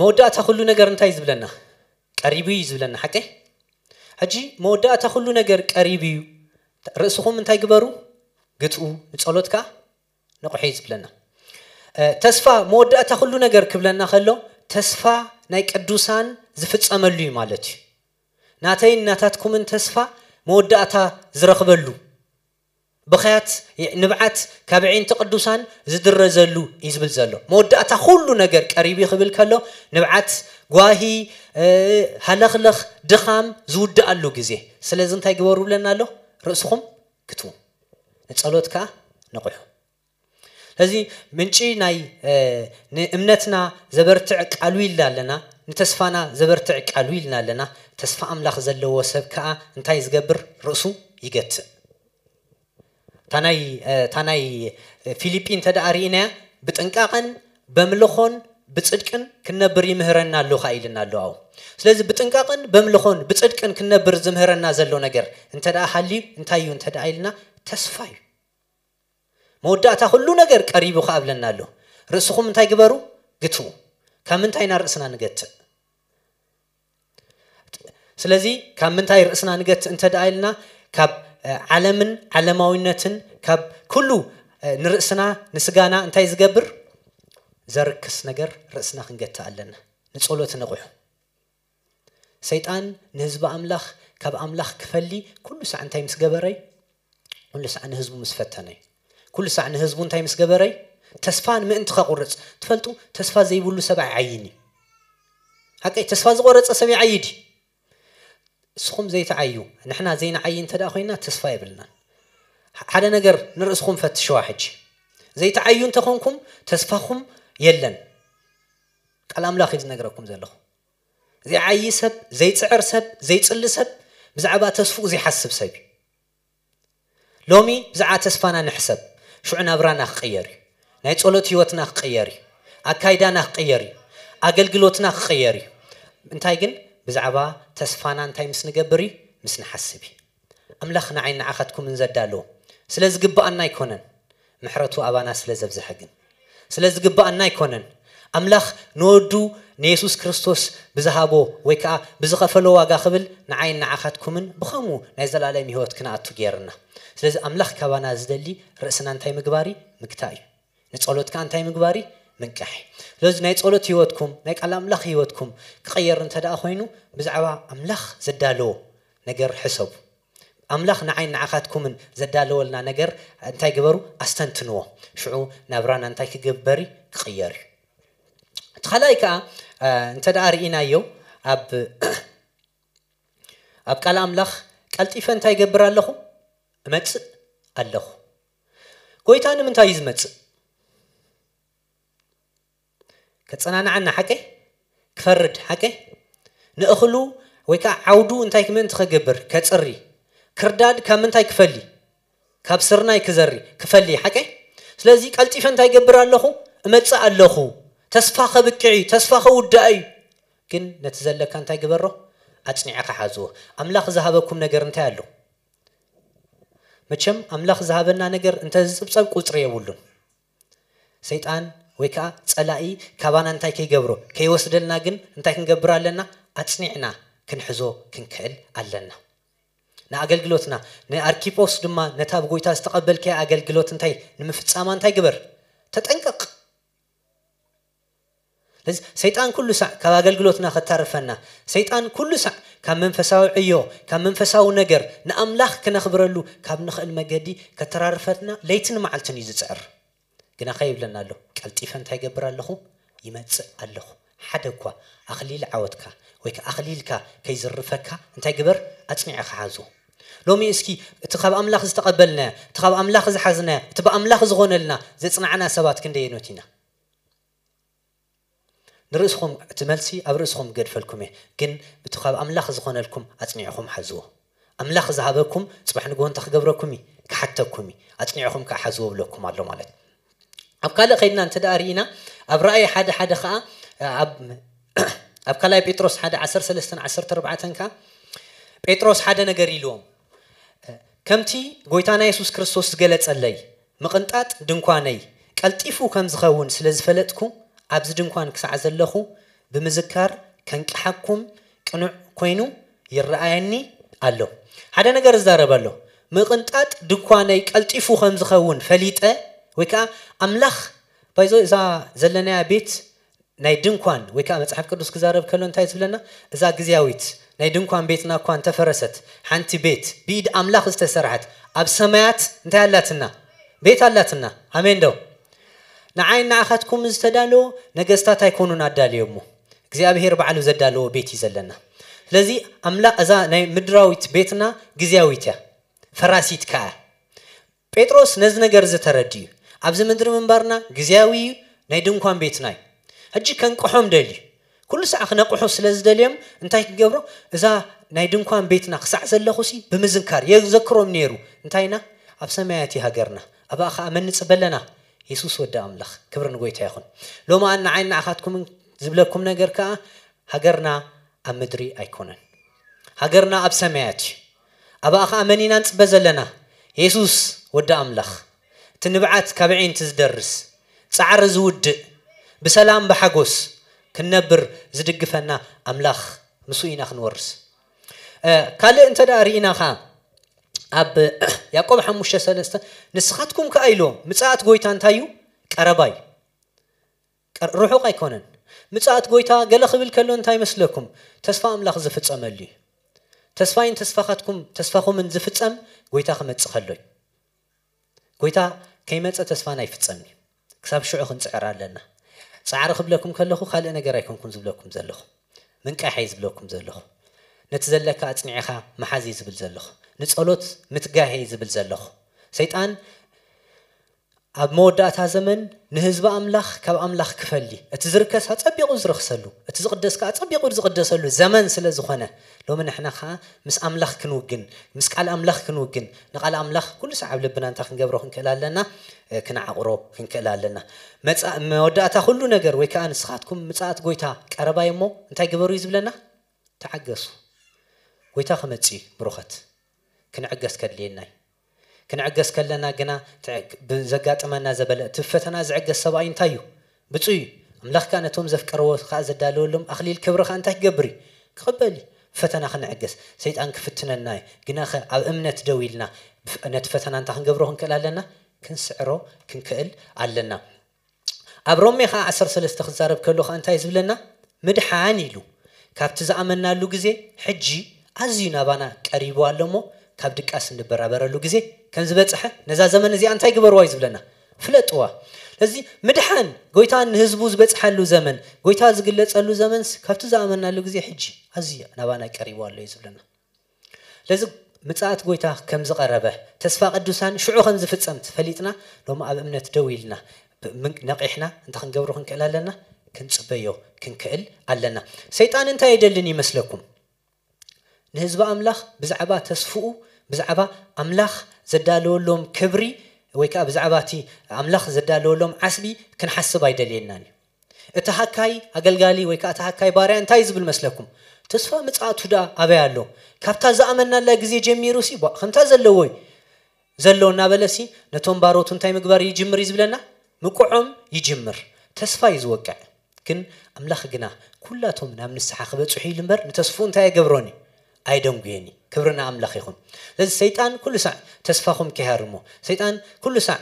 መወዳእታ ኩሉ ነገር እንታይ ዝብለና ቀሪቡ እዩ ዝብለና ሓቂ ሕጂ መወዳእታ ኩሉ ነገር ቀሪቡ እዩ ርእስኹም እንታይ ግበሩ ግትኡ ንፀሎትካ ንቑሒ ዝብለና ተስፋ መወዳእታ ኩሉ ነገር ክብለና ከሎ ተስፋ ናይ ቅዱሳን ዝፍፀመሉ እዩ ማለት እዩ ናተይ እናታትኩምን ተስፋ መወዳእታ ዝረክበሉ ብኸያት ንብዓት ካብ ዒንቲ ቅዱሳን ዝድረዘሉ እዩ ዝብል ዘሎ መወዳእታ ኩሉ ነገር ቀሪቡ ይክብል ከሎ ንብዓት ጓሂ ሃለኽለኽ ድኻም ዝውድኣሉ ግዜ ስለዚ እንታይ ግበሩ ብለና ኣሎ ርእስኹም ክትቡ ንፀሎት ከዓ ነቑሑ ስለዚ ምንጪ ናይ ንእምነትና ዘበርትዕ ቃሉ ኢልና ኣለና ንተስፋና ዘበርትዕ ቃሉ ኢልና ኣለና ተስፋ ኣምላኽ ዘለዎ ሰብ ከዓ እንታይ ዝገብር ርእሱ ይገትእ እታ ናይ ፊልጲን ተደኣ ርኢናያ ብጥንቃቐን በምልኾን ብፅድቅን ክነብር ይምህረና ኣለኹ ኢልና ኣሎ ኣው ስለዚ ብጥንቃቕን ብምልኾን ብፅድቅን ክነብር ዝምህረና ዘሎ ነገር እንተ ደኣ ሃልዩ እንታይ እዩ እንተ ኢልና ተስፋ እዩ መወዳእታ ኩሉ ነገር ቀሪቡ ከ ኣብለና ኣሎ ርእስኹም እንታይ ግበሩ ግትቡ ካብ ምንታይ ና ርእስና ንገትእ ስለዚ ካብ ምንታይ ርእስና ንገትእ እንተ ደኣ ኢልና ካብ ዓለምን ዓለማዊነትን ካብ ኩሉ ንርእስና ንስጋና እንታይ ዝገብር ዘርክስ ነገር ርእስና ክንገትእ ኣለና ንፀሎት ነቑሑ ሰይጣን ንህዝቢ ኣምላኽ ካብ ኣምላኽ ክፈሊ ኩሉ ሳዕ እንታይ ምስ ገበረይ ኩሉ ሳዕ ንህዝቡ ምስ ፈተነ እዩ ኩሉ ሳዕ ንህዝቡ እንታይ ምስ ገበረይ ተስፋ ንምእንቲ ከቁርፅ ትፈልጡ ተስፋ ዘይብሉ ሰብ ኣይዓይን እዩ ሓቀይ ተስፋ ዝቆረፀ ሰብ ይዓይድ እዩ ንስኹም ዘይተዓዩ ንሕና ዘይንዓይ እንተ ደኣ ኮይንና ተስፋ የብልናን ሓደ ነገር ንርእስኩም ፈትሸዋ ሕጂ ዘይተዓዩ እንተኾንኩም ተስፋኹም የለን ቃል ኣምላኽ እዩ ዝነገረኩም ዘለኹ ዘይዓይ ሰብ ዘይፅዕር ሰብ ዘይፅሊ ሰብ ብዛዕባ ተስፉኡ ዘይሓስብ ሰብ እዩ ሎሚ ብዛዕባ ተስፋና ንሕሰብ ሽዑ ናብራና ክቕየር እዩ ናይ ፀሎት ሂወትና ክቕየር እዩ ኣካይዳና ክቕየር እዩ ኣገልግሎትና ክቕየር እዩ እንታይ ግን ብዛዕባ ተስፋና እንታይ ምስ ንገብር እዩ ምስ ንሓስብ እዩ ኣምላኽ ንዓይን ንዓኻትኩምን ዘዳለዎ ስለ ዝግባአና ኣይኮነን ምሕረቱ ኣባና ስለ ዘብዝሐ ግን ስለ ዝግባአና ኣይኮነን ኣምላኽ ንወዱ ንየሱስ ክርስቶስ ብዝሃቦ ወይ ከዓ ብዝኸፈሎ ዋጋ ክብል ንዓይን ንዓኻትኩምን ብኸምኡ ናይ ዘላለም ሂወት ክንኣቱ ገይርና ስለዚ ኣምላኽ ካባና ዝደሊ ርእስና እንታይ ምግባሪ ምግታእ እዩ ንፀሎት ከዓ እንታይ ምግባሪ ምንቃሕ ስለዚ ናይ ፀሎት ሂወትኩም ናይ ቃል ኣምላኽ ሂወትኩም ክቐየር እንተ ደኣ ኮይኑ ብዛዕባ ኣምላኽ ዘዳለዎ ነገር ሕሰቡ ኣምላኽ ንዓይን ንዓኻትኩምን ዘዳለወልና ነገር እንታይ ግበሩ ኣስተንትንዎ ሽዑ ናብራና እንታይ ክግበሪ ክቕየር እዩ እቲ ካልኣይ ከዓ እንተ ደኣ ርኢናዮ ኣብ ኣብ ቃል ኣምላኽ ቀልጢፈ እንታይ ይገብር ኣለኹ እመፅእ ኣለኹ ጎይታ ንምንታይ እዩ ዝመፅእ ከፀናንዓና ሓቀ ክፈርድ ሓቀ ንእኽሉ ወይ ከዓ ዓውዱ እንታይ ክምእንቲ ከገብር ከፅሪ ክርዳድ ካብ ምንታይ ክፈሊ ካብ ስርናይ ክዘሪ ክፈሊ ሓቀ ስለዚ ቀልጢፈ እንታይ ገብር ኣለኹ እመፅእ ኣለኹ ተስፋ ከብቅዕ ተስፋ ከውዳእ እዩ ግን ነቲ ዘለካ እንታይ ግበሮ ኣፅኒዕካ ሓዝዎ ኣምላኽ ዝሃበኩም ነገር እንታይ ኣሎ መቸም ኣምላኽ ዝሃበና ነገር እንተዝፅብፀብ ቁፅሪ የብሉን ሰይጣን ወይ ከዓ ፀላኢ ካባና እንታይ ከይገብሮ ከይወስደልና ግን እንታይ ክንገብር ኣለና ኣፅኒዕና ክንሕዞ ክንክእል ኣለና ንኣገልግሎትና ንኣርኪጶስ ድማ ነታ ብጎይታ ዝተቐበልከ ኣገልግሎት እንታይ ንምፍፃማ እንታይ ግበር ተጠንቀቕ ስለዚ ሰይጣን ኩሉ ሳዕ ካብ ኣገልግሎትና ክታርፈና ሰይጣን ኩሉ ሳዕ ካብ መንፈሳዊ ዕዮ ካብ መንፈሳዊ ነገር ንኣምላኽ ክነኽብረሉ ካብ ንኽእል መገዲ ከተራርፈትና ለይትን መዓልትን እዩ ዝፅዕር ግና ኸ ይብለና ኣሎ ቀልጢፈ እንታይ ይገብር ኣለኹ ይመፅእ ኣለኹ ሓደ እኳ ኣኽሊል ዓወትካ ወይ ከዓ ኣኽሊልካ ከይዝርፈካ እንታይ ግበር ኣፅኒዐ ክሓዙ لومي اسكي تخاب املاخ استقبلنا تخاب املاخ زحزنا تبا املاخ زغونلنا زصنعنا سبات كندي نوتينا نرسخهم تملسي ابرسخهم قد فلكم كن بتخاب املاخ زغونلكم اصنعكم حزو املاخ زهابكم صبح نقول تخغبركمي كحتكمي اصنعكم كحزو لكم الله مالك اب قال خينا انت دارينا اب راي حدا حدا خا اب اب قال بيتروس حدا 10 3 10 كان بيتروس حدا نغري لهم ከምቲ ጎይታና የሱስ ክርስቶስ ዝገለጸለይ ምቕንጣጥ ድንኳነይ ቀልጢፉ ከም ዝኸውን ስለ ዝፈለጥኩ ኣብዚ ድንኳን ክሳዕ ዘለኹ ብምዝካር ከንቅሓኩም ቅኑዕ ኮይኑ ይረኣየኒ ኣሎ ሓደ ነገር ዝዛረብ ኣሎ ምቕንጣጥ ድንኳነይ ቀልጢፉ ከም ዝኸውን ፈሊጠ ወይ ከዓ ኣምላኽ ባይዞ እዛ ዘለናያ ቤት ናይ ድንኳን ወይ ከዓ መፅሓፍ ቅዱስ ክዛረብ ከሎ እንታይ ዝብለና እዛ ግዜያዊት ናይ ድንኳን ቤትና እኳ እንተፈረሰት ሓንቲ ቤት ብኢድ ኣምላኽ ዝተሰርሐት ኣብ ሰማያት እንታይ ኣላትና ቤት ኣላትና ኣሜን ዶ ንዓይን ንኣኻትኩም ዝተዳለዎ ነገስታት ኣይኮኑን ኣዳልዮ ሞ እግዚኣብሄር ባዕሉ ዘዳለዎ ቤት እዩ ዘለና ስለዚ ኣምላ እዛ ናይ ምድራዊት ቤትና ግዜያዊት እያ ፈራሲት ከዓ ጴጥሮስ ነዚ ነገር ዝተረዲ እዩ ኣብዚ ምድሪ ምንባርና ግዜያዊ እዩ ናይ ድንኳን ቤትና እዩ ሕጂ ከንቅሖም ደልዩ ኩሉ ሰዓ ክነቑሑ ስለ ዝደልዮም እንታይ ክገብሮ እዛ ናይ ድንኳን ቤትና ክሳዕ ዘለኹ ሲ ብምዝንካር የዘክሮም ነይሩ እንታይና ኣብ ሰማያት ሃገርና ኣብኣ ከዓ መንፅ በለና የሱስ ወዲ ኣምላኽ ክብሪ ንጎይታ ይኹን ሎሚ ኣና ዓይን ንዓኻትኩምን ዝብለኩም ነገር ከዓ ሃገርና ኣብ ምድሪ ኣይኮነን ሃገርና ኣብ ሰማያት እዩ ኣብኣ ከዓ መኒና ንፅበ ዘለና የሱስ ወዲ ኣምላኽ እቲ ንብዓት ካብ ዒንቲ ዝደርስ ፃዕሪ ዝውድእ ብሰላም ብሓጎስ ክነብር ዝድግፈና ኣምላኽ ምሱ ኢና ክንወርስ ካልእ እንተ ደኣ ርኢና ኸ ኣብ ያዕቆብ ሓሙሽተ ሰለስተ ንስኻትኩም ከዓ ኢሎም ምፅኣት ጎይታ እንታይ እዩ ቀረባ እዩ ርሑቕ ኣይኮነን ምፅኣት ጎይታ ገለ ክብል ከሎ እንታይ ይመስለኩም ተስፋ ኣምላኽ ዝፍፀመሉ እዩ ተስፋይን ተስፋኻትኩም ተስፋኹምን ዝፍፀም ጎይታ ክመፅእ ከሎ እዩ ጎይታ ከይመፀ ተስፋን ኣይፍፀም እዩ ክሳብ ሽዑ ክንፅዕር ኣለና ፃዕሪ ክብለኩም ከለኹ ካልእ ነገር ኣይኮንኩን ዝብለኩም ዘለኹ ምንቃሕ እየ ዝብለኩም ዘለኹ ነቲ ዘለካ ኣፅኒዕኻ መሓዝ እዩ ዝብል ዘለኹ ንፀሎት ምትጋህ እየ ዝብል ዘለኹ ሰይጣን ኣብ መወዳእታ ዘመን ንህዝቢ ኣምላኽ ካብ ኣምላኽ ክፈሊ እቲ ዝርከስ ፀቢቑ ዝረኽሰሉ እቲ ዝቕደስ ከዓ ፀቢቑ ዝቕደሰሉ ዘመን ስለ ዝኾነ ሎሚ ንሕና ከዓ ምስ ኣምላኽ ክንውግን ምስ ቃል ኣምላኽ ክንውግን ንቓል ኣምላኽ ኩሉ ሰብ ኣብ ልብና እንታይ ክንገብሮ ክንክእል ኣለና ክነዓቑሮ ክንክእል ኣለና መወዳእታ ኩሉ ነገር ወይ ከዓ ንስኻትኩም ምፅኣት ጎይታ ቀረባይ እሞ እንታይ ገበሩ እዩ ዝብለና ተዓገሱ ጎይታ ክመፅ እዩ ብሩኸት ክንዕገስ ከድልየና እዩ ክንዕገስ ከለና ግና ዘጋጥመና ዘበለ እቲ ፈተና ዝዕገስ ሰብኣይ እንታይ እዩ ብፁ እዩ ኣምላኽካ ነቶም ዘፍቀርዎ ከዓ ዘዳለወሎም ኣኽሊል ክብሪ ከዓ እንታይ ክገብር እዩ ክቕበል እዩ ፈተና ክንዕገስ ሰይጣን ክፍትነና እዩ ግናኸ ኣብ እምነት ደው ኢልና ነቲ ፈተና እንታይ ክንገብሮ ክንክእል ኣለና ክንስዕሮ ክንክእል ኣለና ኣብ ሮሜ ከዓ 13 ክዛረብ ከሎ ከዓ እንታይ ዝብለና ምድሓን ኢሉ ካብቲ ዝኣመናሉ ግዜ ሕጂ ኣዝዩ ናባና ቀሪቡ ኣሎ እሞ ካብ ድቃስ እንበራበረሉ ግዜ ከም ዝበፅሐ ነዛ ዘመን እዚኣ እንታይ ግበርዋ እዩ ዝብለና ፍለጥዋ ስለዚ ምድሓን ጎይታ ንህዝቡ ዝበፅሐሉ ዘመን ጎይታ ዝግለፀሉ ዘመንስ ካብቲ ዝኣመናሉ ግዜ ሕጂ ኣዝዩ ናባና ቀሪቡ ኣሎ እዩ ዝብለና ስለዚ ምፅኣት ጎይታ ከም ዝቐረበ ተስፋ ቅዱሳን ሽዑ ከም ዝፍፀም ፈሊጥና ሎም ኣብ እምነት ደው ኢልና ነቂሕና እንታይ ክንገብሮ ክንክእል ኣለና ክንፅበዮ ክንክእል ኣለና ሰይጣን እንታይ የደልን ይመስለኩም ንህዝቢ ኣምላኽ ብዛዕባ ተስፍኡ ብዛዕባ ኣምላኽ ዘዳለወሎም ክብሪ ወይ ከዓ ብዛዕባ እቲ ኣምላኽ ዘዳለወሎም ዓስቢ ክንሓስብ ኣይደልየናን እዩ እቲ ሃካይ ኣገልጋሊ ወይ ከዓ እቲ ሃካይ ባርያ እንታይ ዝብል መስለኩም ተስፋ መፅኣቱ ዳ ኣበይ ኣሎ ካብታ ዝኣመናላ ግዜ ጀሚሩ ሲ ከምታ ዘለዎ እዩ ዘሎ እናበለሲ ነቶም ባሮቱ እንታይ ምግባር ይጅምር እዩ ዝብለና ምቁዖም ይጅምር ተስፋ እዩ ዝወቅዕ ግን ኣምላኽ ግና ኩላቶም ናብ ንስሓ ክበፅሑ ኢሉ እምበር ንተስፉ እንታይ ኣይገብሮን እዩ ኣይደንጉየኒ ክብርና ኣምላኽ ይኹን ስለዚ ሰይጣን ኩሉ ሳዕ ተስፋኹም ከይሃርሞ ሰይጣን ኩሉ ሳዕ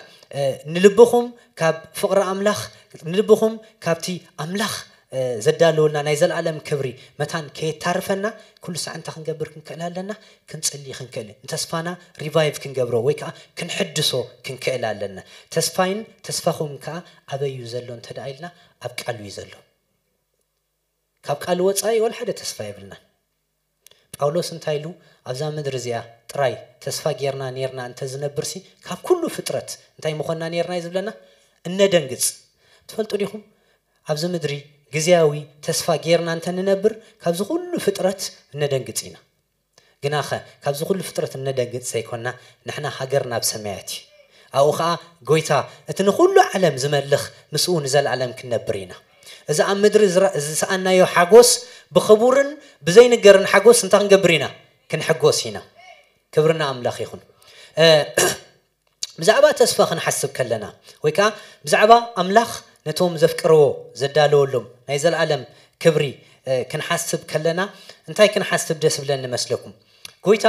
ንልብኹም ካብ ፍቕሪ ኣምላኽ ንልብኹም ካብቲ ኣምላኽ ዘዳለወልና ናይ ዘለኣለም ክብሪ መታን ከየታርፈና ኩሉ ሳዕ እንታይ ክንገብር ክንክእል ኣለና ክንፅሊ ክንክእል ንተስፋና ሪቫይቭ ክንገብሮ ወይ ከዓ ክንሕድሶ ክንክእል ኣለና ተስፋይን ተስፋኹም ከዓ ኣበዩ ዘሎ እንተደ ኢልና ኣብ ቃል እዩ ዘሎ ካብ ቃል ወፃኢ ወል ሓደ ተስፋ የብልናን ጳውሎስ እንታይ ኢሉ ኣብዛ ምድሪ እዚኣ ጥራይ ተስፋ ጌርና ነርና እንተዝነብር ሲ ካብ ኩሉ ፍጥረት እንታይ ምኾንና ነርና እዩ ዝብለና እነደንግፅ ትፈልጡ ዲኹም ኣብዚ ምድሪ ግዜያዊ ተስፋ ጌርና እንተንነብር ካብዚ ኩሉ ፍጥረት እነደንግፅ ኢና ግና ኸ ካብዚ ኩሉ ፍጥረት እነደንግፅ ዘይኮንና ንሕና ሃገር ናብ ሰማያት እዩ ኣብኡ ከዓ ጎይታ እቲ ንኩሉ ዓለም ዝመልኽ ምስኡ ንዘለዓለም ክንነብር ኢና እዚ ኣብ ምድሪ ዝሰኣናዮ ሓጎስ ብክቡርን ብዘይንገርን ሓጎስ እንታይ ክንገብር ኢና ክንሕጎስ ኢና ክብርና ኣምላኽ ይኹን ብዛዕባ ተስፋ ክንሓስብ ከለና ወይ ከዓ ብዛዕባ ኣምላኽ ነቶም ዘፍቅርዎ ዘዳለወሎም ናይ ዘለኣለም ክብሪ ክንሓስብ ከለና እንታይ ክንሓስብ ደስ ብለን ንመስለኩም ጎይታ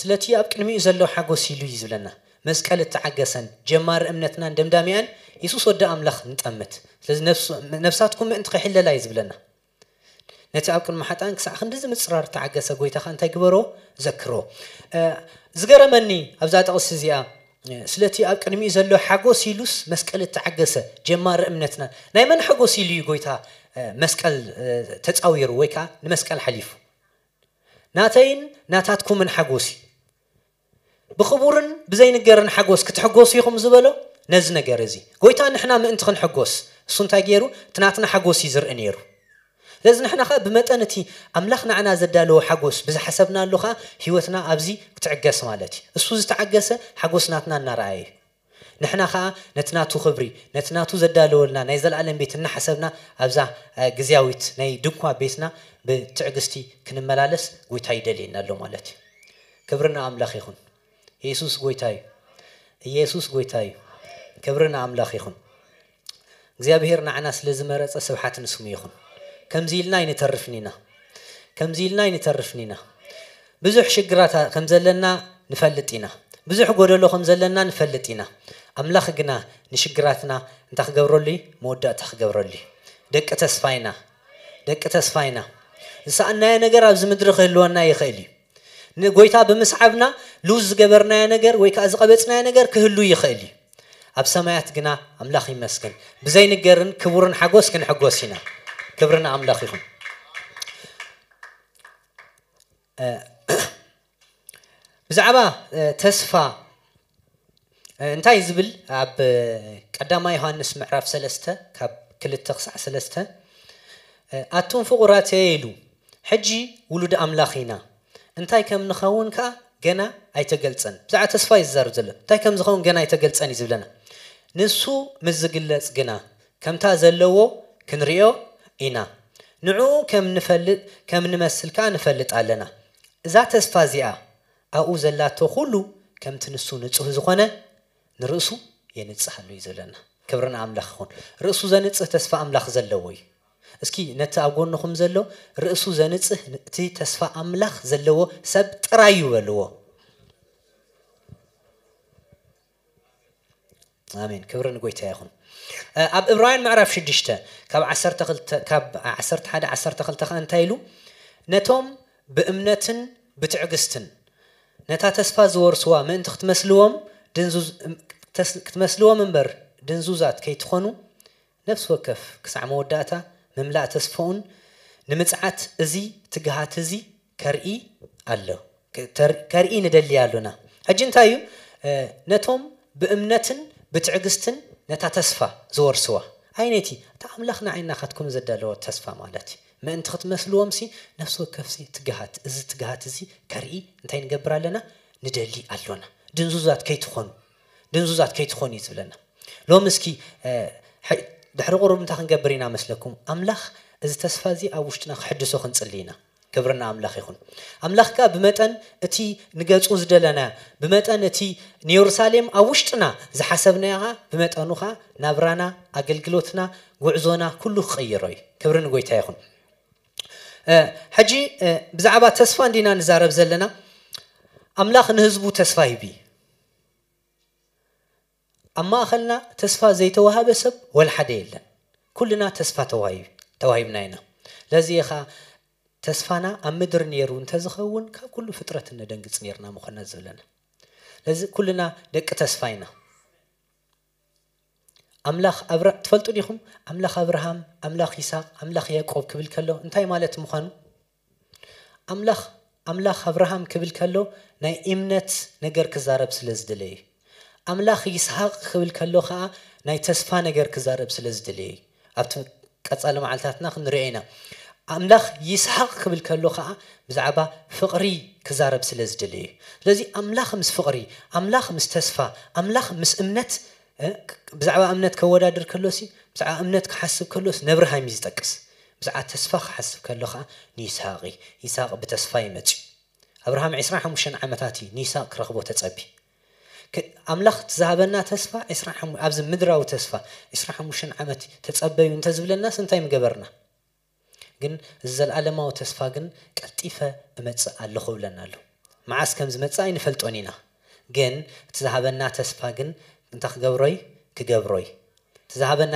ስለቲ ኣብ ቅድሚኡ ዘሎ ሓጎስ ኢሉ እዩ ዝብለና መስቀል እተዓገሰን ጀማሪ እምነትናን ደምዳሚያን የሱስ ወደ ኣምላኽ ንጠምት ስለዚ ነፍሳትኩም ምእንቲ ከይሕለላ እዩ ዝብለና ነቲ ኣብ ቅድሚ ሓጣን ክሳዕ ክንዲ ዝምፅራር ተዓገሰ ጎይታኻ እንታይ ግበሮ ዘክሮ ዝገረመኒ ኣብዛ ጠቕሲ እዚኣ ስለቲ ኣብ ቅድሚኡ ዘሎ ሓጎስ ኢሉስ መስቀል እተዓገሰ ጀማሪ እምነትና ናይ መን ሓጎስ ኢሉ እዩ ጎይታ መስቀል ተፃዊሩ ወይ ከዓ ንመስቀል ሓሊፉ ናተይን ናታትኩምን ሓጎስ እዩ ብኽቡርን ብዘይንገርን ሓጎስ ክትሕጎሱ ኢኹም ዝበሎ ነዚ ነገር እዚ ጎይታ ንሕና ምእንቲ ክንሕጎስ እሱ እንታይ ገይሩ እቲ ናትና ሓጎስ እዩ ዝርኢ ነይሩ ስለዚ ንሕና ከዓ ብመጠን እቲ ኣምላኽ ንዓና ዘዳለዎ ሓጎስ ብዝሓሰብና ኣሎ ከዓ ሂወትና ኣብዚ ክትዕገስ ማለት እዩ እሱ ዝተዓገሰ ሓጎስ ናትና እናረኣየ እዩ ንሕና ከዓ ነቲ ናቱ ክብሪ ነቲ ናቱ ዘዳለወልና ናይ ዘለኣለም ቤት እናሓሰብና ኣብዛ ግዜያዊት ናይ ድንኳ ቤትና ብትዕግስቲ ክንመላለስ ጎይታ ይደልየና ኣሎ ማለት እዩ ክብርና ኣምላኽ ይኹን ኢየሱስ ጎይታ እዩ ኢየሱስ ጎይታ እዩ ክብርን ኣምላኽ ይኹን እግዚኣብሔር ንዓና ስለ ዝመረፀ ስብሓት ንስሙ ይኹን ከምዚ ኢልና ይንተርፍ ኒና ከምዚ ኢልና ይንተርፍ ኒና ብዙሕ ሽግራት ከም ዘለና ንፈልጥ ኢና ብዙሕ ጎደሎ ከም ዘለና ንፈልጥ ኢና ኣምላኽ ግና ንሽግራትና እንታይ ክገብረሉ እዩ መወዳእታ ክገብረሉ እዩ ደቂ ተስፋ ኢና ደቂ ተስፋ ኢና ዝሰኣናዮ ነገር ኣብዚ ምድሪ ክህልወና ይኽእል እዩ ንጎይታ ብምስዓብና ልውዝ ዝገበርናዮ ነገር ወይ ከዓ ዝቐበፅናዮ ነገር ክህሉ ይኽእል እዩ ኣብ ሰማያት ግና ኣምላኽ ይመስግን ብዘይንገርን ክቡርን ሓጎስ ክንሕጎስ ኢና ክብርና ኣምላኽ ይኹን ብዛዕባ ተስፋ እንታይ ዝብል ኣብ ቀዳማ ዮሃንስ ምዕራፍ ሰለስተ ካብ ክልተ ክሳዕ ሰለስተ ኣቱም ፍቑራተየ ኢሉ ሕጂ ውሉድ ኣምላኽ ኢና እንታይ ከም ንኸውን ከዓ ገና ኣይተገልፀን ብዛዕባ ተስፋ ይዛርብ ዘሎ እንታይ ከም ዝኸውን ገና ኣይተገልፀን እዩ ዝብለና ንሱ ምዝግለፅ ግና ከምታ ዘለዎ ክንሪዮ ኢና ንዕኡ ከም ንመስል ከዓ ንፈልጥ ኣለና እዛ ተስፋ እዚኣ ኣብኡ ዘላቶ ኩሉ ከምቲ ንሱ ንፁህ ዝኾነ ንርእሱ የንፅሓሉ እዩ ዘለና ክብርና ኣምላኽ ይኹን ርእሱ ዘንፅህ ተስፋ ኣምላኽ ዘለዎ እዩ እስኪ ነቲ ኣብ ጎንኹም ዘሎ ርእሱ ዘንፅህ እቲ ተስፋ ኣምላኽ ዘለዎ ሰብ ጥራይ ይበልዎ ኣሜን ክብሪ ንጎይታ ይኹን ኣብ ዕብራውያን ምዕራፍ 6 ካብ 11 12 ከ እንታይ ኢሉ ነቶም ብእምነትን ብትዕግስትን ነታ ተስፋ ዝወርስዋ ምእንቲ ክትመስልዎም ክትመስልዎም እምበር ድንዙዛት ከይትኾኑ ነፍሲ ወከፍ ክሳዕ መወዳእታ ምምላእ ተስፋኡን ንምፅዓት እዚ ትግሃት እዚ ከርኢ ኣሎ ከርኢ ንደሊ ኣሎና ሕጂ እንታይ እዩ ነቶም ብእምነትን ብትዕግስትን ነታ ተስፋ ዝወርስዋ ዓይነቲ እቲ ኣምላኽና ዓይንና ካትኩም ዘዳለዎ ተስፋ ማለት እዩ ምእንቲ ክትመስልዎም ሲ ነፍሲ ወከፍሲ ትግሃት እዚ ትግሃት እዚ ከርኢ እንታይ ንገብር ኣለና ንደሊ ኣሎና ድንዙዛት ከይትኾኑ ድንዙዛት ከይትኾኑ እዩ ዝብለና ሎሚ እስኪ ድሕሪ ቁሩብ እንታይ ክንገብር ኢና መስለኩም ኣምላኽ እዚ ተስፋ እዚ ኣብ ውሽጥና ክሕድሶ ክንፅሊ ኢና ክብርና ኣምላኽ ይኹን ኣምላኽ ከዓ ብመጠን እቲ ንገፁ ዝደለና ብመጠን እቲ ንየሩሳሌም ኣብ ውሽጥና ዝሓሰብናያ ኸዓ ብመጠኑ ኸ ናብራና ኣገልግሎትና ጉዕዞና ኩሉ ክቕይሮ እዩ ክብሪ ንጎይታ ይኹን ሕጂ ብዛዕባ ተስፋ እንዲና ንዛረብ ዘለና ኣምላኽ ንህዝቡ ተስፋ ሂብ እዩ እማ ኣኸልና ተስፋ ዘይተዋሃበ ሰብ ወልሓደ የለን ኩልና ተስፋ ተዋሂብና ኢና ለዚ ኻ ተስፋና ኣብ ምድሪ ነይሩ እንተዝኸውን ካብ ኩሉ ፍጥረት እነደንግፅ ነርና ምኾና ዝብለና ለዚ ኩልና ደቂ ተስፋ ኢና ኣምላኽ ትፈልጡ ዲኹም ኣምላኽ ኣብርሃም ኣምላኽ ይስቅ ኣምላኽ ያዕቆብ ክብል ከሎ እንታይ ማለት ምዃኑ ኣምላኽ ኣምላኽ ኣብርሃም ክብል ከሎ ናይ እምነት ነገር ክዛረብ ስለ ዝድለ እዩ ኣምላኽ ይስሓቅ ክብል ከሎ ከዓ ናይ ተስፋ ነገር ክዛረብ ስለ ዝድልየ እዩ ኣብቲ ቀፃሊ መዓልታትና ክንሪኦ ኢና ኣምላኽ ይስሓቅ ክብል ከሎ ከዓ ብዛዕባ ፍቕሪ ክዛረብ ስለ ዝድሊ እዩ ስለዚ ኣምላኽ ምስ ፍቕሪ ኣምላኽ ምስ ተስፋ ኣምላኽ ምስ እምነት ብዛዕባ እምነት ከወዳድር ከሎሲ ብዛዕባ እምነት ክሓስብ ከሎስ ነብርሃይም እዩ ዝጠቅስ ብዛዕባ ተስፋ ክሓስብ ከሎ ከዓ ንይስሓቅ ይስሓቅ ብተስፋ ይመፅ እዩ ኣብርሃም 25 ዓመታት እዩ ንይስሓቅ ክረኽቦ ተፀቢ ኣምላኽ ዝሃበና ተስፋ 2 ኣብዚ ምድራዊ ተስፋ 25 ዓመት ተፀበዩ እንተዝብለናስ እንታይ ምገበርና ግን እዚ ዘለኣለማዊ ተስፋ ግን ቀልጢፈ እመፅእ ኣለኹ ብለና ኣሎ መዓስ ከም ዝመፅእ ኣይንፈልጦን ኢና ግን እቲ ዝሃበና ተስፋ ግን እንታይ ክገብሮይ ክገብሮይ ዝሃበና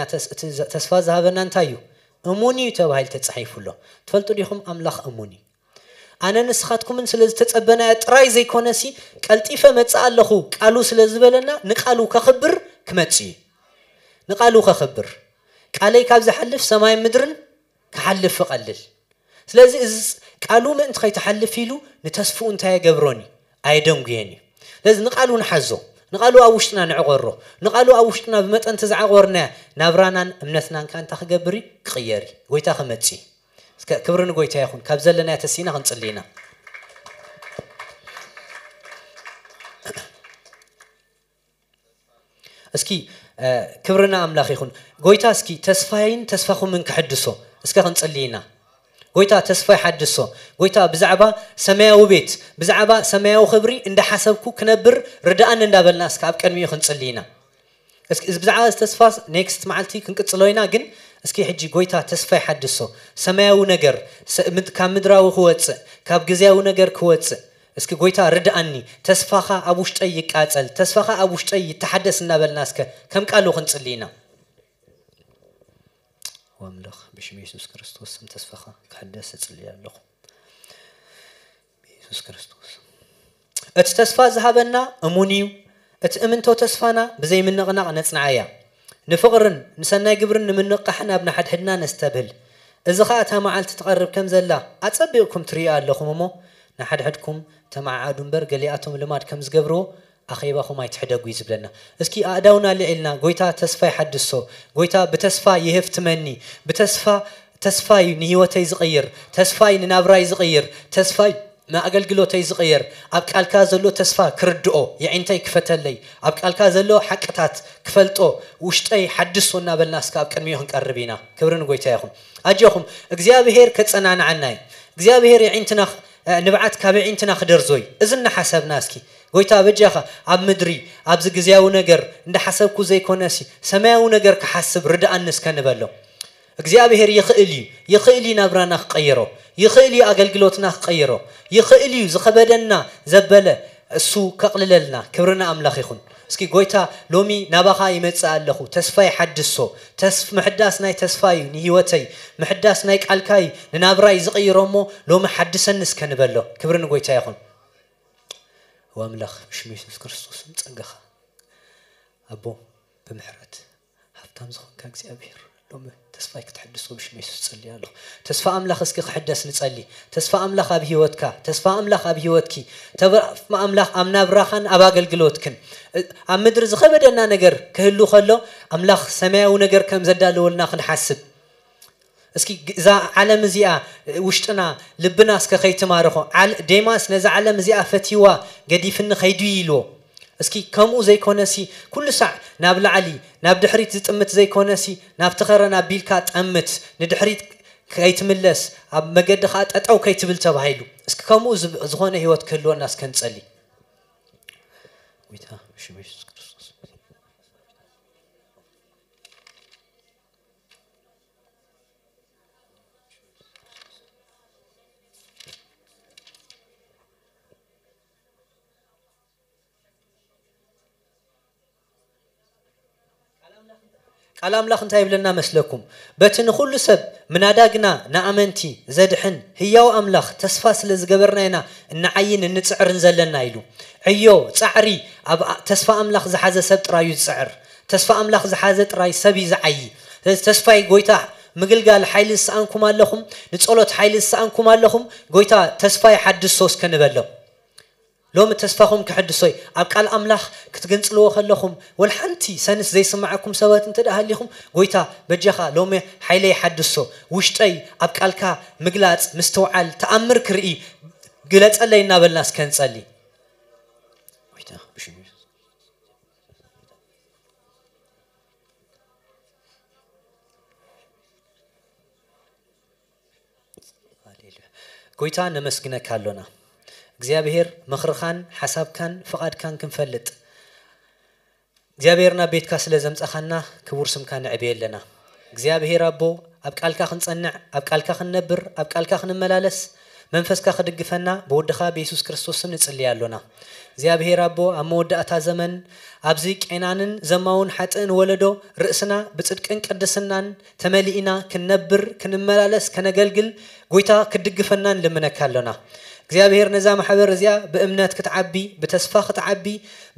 ተስፋ ዝሃበና እንታይ እዩ እሙን እዩ ተባሂሉ ተፃሒፉሎ ትፈልጡ ዲኹም ኣምላኽ እሙን እዩ أنا نسخاتكم من سلز تتبنا تراي زي كونسي كالتيفة متسأل لخو قالو سلز بلنا نقالو كخبر كمتسي نقالو كخبر كالي كابز حلف سماي مدرن كحلف فقلل سلز إز قالو ما انت خي تحلفيلو نتسفو انتا يا قبروني اي دونجيني لازم نقالو نحزو نقالو اوشتنا نعغرو نقالو اوشتنا بمت انت زعغرنا نابرانا امنتنا كان تخقبري كخياري ويتاخ ክብሪ ንጎይታ ይኹን ካብ ዘለና ተሲና ክንፅሊ ኢና እስኪ ክብርና ኣምላኽ ይኹን ጎይታ እስኪ ተስፋይን ተስፋኹምን ክሕድሶ እስከ ክንፅሊ ኢና ጎይታ ተስፋ ይሓድሶ ጎይታ ብዛዕባ ሰማያዊ ቤት ብዛዕባ ሰማያዊ ክብሪ እንዳሓሰብኩ ክነብር ርዳኣን እንዳበልና እስከ ኣብ ቅድሚኡ ክንፅሊ ኢና ብዛዕባ ተስፋ ኔክስት መዓልቲ ክንቅፅሎ ኢና ግን እስኪ ሕጂ ጎይታ ተስፋይ ሓድሶ ሰማያዊ ነገር ካብ ምድራዊ ክወፅእ ካብ ግዜያዊ ነገር ክወፅእ እስኪ ጎይታ ርድኣኒ ተስፋኻ ኣብ ውሽጠይ ይቃፀል ተስፋኻ ኣብ ውሽጠይ ይተሓደስ እናበልና እስከ ከም ቃሉ ክንፅሊ ኢና ወኣምላኽ ብሽም የሱስ ክርስቶስ ስም ተስፋኻ ክሕደስ እፅልይ ኣለኹ ብየሱስ ክርስቶስ እቲ ተስፋ ዝሃበና እሙን እዩ እቲ እምንቶ ተስፋና ብዘይምንቕናቕ ነፅንዓ እያ نفقرن نسنا جبرن من نقحنا ابن حد حدنا نستبهل إذا خاتها معال تتقرب كم زلة أتسبيكم تريال لكم نحد حدكم تمع عادون برق اللي أتم لمات كم زقبرو أخي باخو ما يتحدق ويزب لنا إسكي أعدونا اللي علنا قويتا تسفى حد السو قويتا بتسفى يهفت مني بتسفى تسفى نهيوة يزغير تسفى ننابرا يزغير تسفى ما قلو تيزغير ابك الكازلو تسفى كردؤو يعينتي كفتلي ابك الكازلو حكتات كفلتو وشتي حدسونا بالناس كاب كان ميهن قربينا كبرن قويتا يخم أجيخم እግዚአብሔር كتسنان عناي እግዚአብሔር يعينتنا نبعت كابي يعينتنا خدر زوي إذن حسب ناسكي قويتا بجاخا أب مدري أب زقزياو نقر ند حسبكو زي كوناسي سماو نقر كحسب ردأ النس كنبالو اغزابهر يخيلي يخيلي نبرنا خقيرو يخيلي اغلغلوتنا خقيرو يخيلي زخبدنا زبله سو كقللنا كبرنا املاخ يخون اسكي غويتا لومي نباخا يمصا الخو تسفاي حدسو تسف محداس ناي تسفاي نيوتي محداس ناي قالكاي لنابراي زقيرومو لومي حدسن اسكنبلو كبرن غويتا يخون واملخ مش ميسوس كريستوس مصنغخا ابو بمحرت حفتام زخون كاغزابهر لومي ተስፋይ ክትሕድስ ብሽም የሱስ ትፅሊ ኣለኹ ተስፋ ኣምላኽ እስኪ ክሕደስ ንፀሊ ተስፋ ኣምላኽ ኣብ ሂወትካ ተስፋ ኣምላኽ ኣብ ሂወትኪ ተስፋ ኣምላኽ ኣብ ናብራኻን ኣብ ኣገልግሎትክን ኣብ ምድሪ ዝኸበደና ነገር ክህሉ ከሎ ኣምላኽ ሰማያዊ ነገር ከም ዘዳለወልና ክንሓስብ እስኪ እዛ ዓለም እዚኣ ውሽጥና ልብና እስከ ከይትማርኾ ዴማስ ነዛ ዓለም እዚኣ ፈትይዋ ገዲፍኒ ከይድይ ኢልዎ اسكي كمو زي كونسي كل ساعة ناب لعلي ناب دحريت تأمت زي كونسي ناب تخرا ناب بيلكا تأمت ندحريت كيت ملس اب مجد خات اتعو كيت بلتا بحيلو اسكي كمو زغونة هيوات كلوان ناس كنت سألي ويتا مش مش علام لخن تايب لنا مسلكم بتن خل سب من أداقنا نأمنتي زدحن هيو أملخ تسفاس لزقبرنا هنا نعين نتسعر نزل لنا إلو عيو تسعري أب... تسفا أملخ زحازة سب ترايو تسعر تسفا أملخ زحازة تراي سبي زعي تسفا قويتا مقل قال حيل السان كمال لهم نتسولوت حيل السان كمال لهم قويتا تسفا يحد السوس كنبال لهم ሎሚ ተስፋኹም ክሕድሶይ ኣብ ቃል ኣምላኽ ክትገንፅልዎ ከለኹም ወልሓንቲ ሰንስ ዘይስማዓኩም ሰበት እንተ ሃሊኹም ጎይታ በጃኻ ሎሚ ሓይለ ይሓድሶ ውሽጠይ ኣብ ቃልካ ምግላፅ ምስተውዓል ተኣምር ክርኢ ግለፀለይ እናበልና ስከንፀሊ ጎይታ ነመስግነካ ኣሎና እግዚኣብሔር ምኽርኻን ሓሳብካን ፍቓድካን ክንፈልጥ እግዚኣብሔር ናብ ቤትካ ስለ ዘምፀኻና ክቡር ስምካ ንዕብየ ኣለና እግዚኣብሔር ኣቦ ኣብ ቃልካ ክንፀንዕ ኣብ ቃልካ ክንነብር ኣብ ቃልካ ክንመላለስ መንፈስካ ክድግፈና ብወድኻ ብየሱስ ክርስቶስ ንፅልይ ኣሎና እግዚኣብሔር ኣቦ ኣብ መወዳእታ ዘመን ኣብዚ ቄናንን ዘማውን ሓጥእን ወለዶ ርእስና ብፅድቅን ቅድስናን ተመሊእና ክንነብር ክንመላለስ ከነገልግል ጎይታ ክድግፈናን ልምነካ ኣሎና እግዚኣብሔር ነዛ ማሕበር እዚኣ ብእምነት ክትዓቢ ብተስፋ ክትዓቢ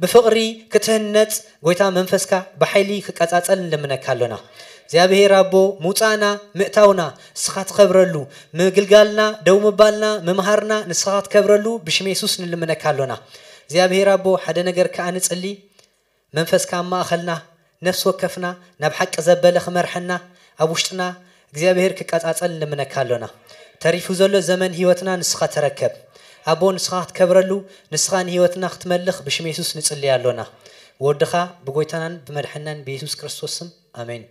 ብፍቕሪ ክትህነፅ ጎይታ መንፈስካ ብሓይሊ ክቀፃፀል ንልምነካ ኣሎና እግዚኣብሄር ኣቦ ምውፃእና ምእታውና ንስኻ ትከብረሉ ምግልጋልና ደው ምባልና ምምሃርና ንስኻ ትከብረሉ ብሽም የሱስ ንልምነካ ኣሎና እግዚኣብሄር ኣቦ ሓደ ነገር ከዓ ንፅሊ መንፈስካ ኣማእኸልና ነፍሲ ወከፍና ናብ ሓቂ ዘበለ ክመርሐና ኣብ ውሽጥና እግዚኣብሄር ክቀፃፀል ንልምነካ ኣሎና ተሪፉ ዘሎ ዘመን ሂወትና ንስኻ ተረከብ ኣቦ ንስኻ ክትከብረሉ ንስኻ ንሂወትና ክትመልኽ ብሽም የሱስ ንፅልይ ኣሎና ወድኻ ብጎይታናን ብመድሕናን ብየሱስ ክርስቶስም ኣሜን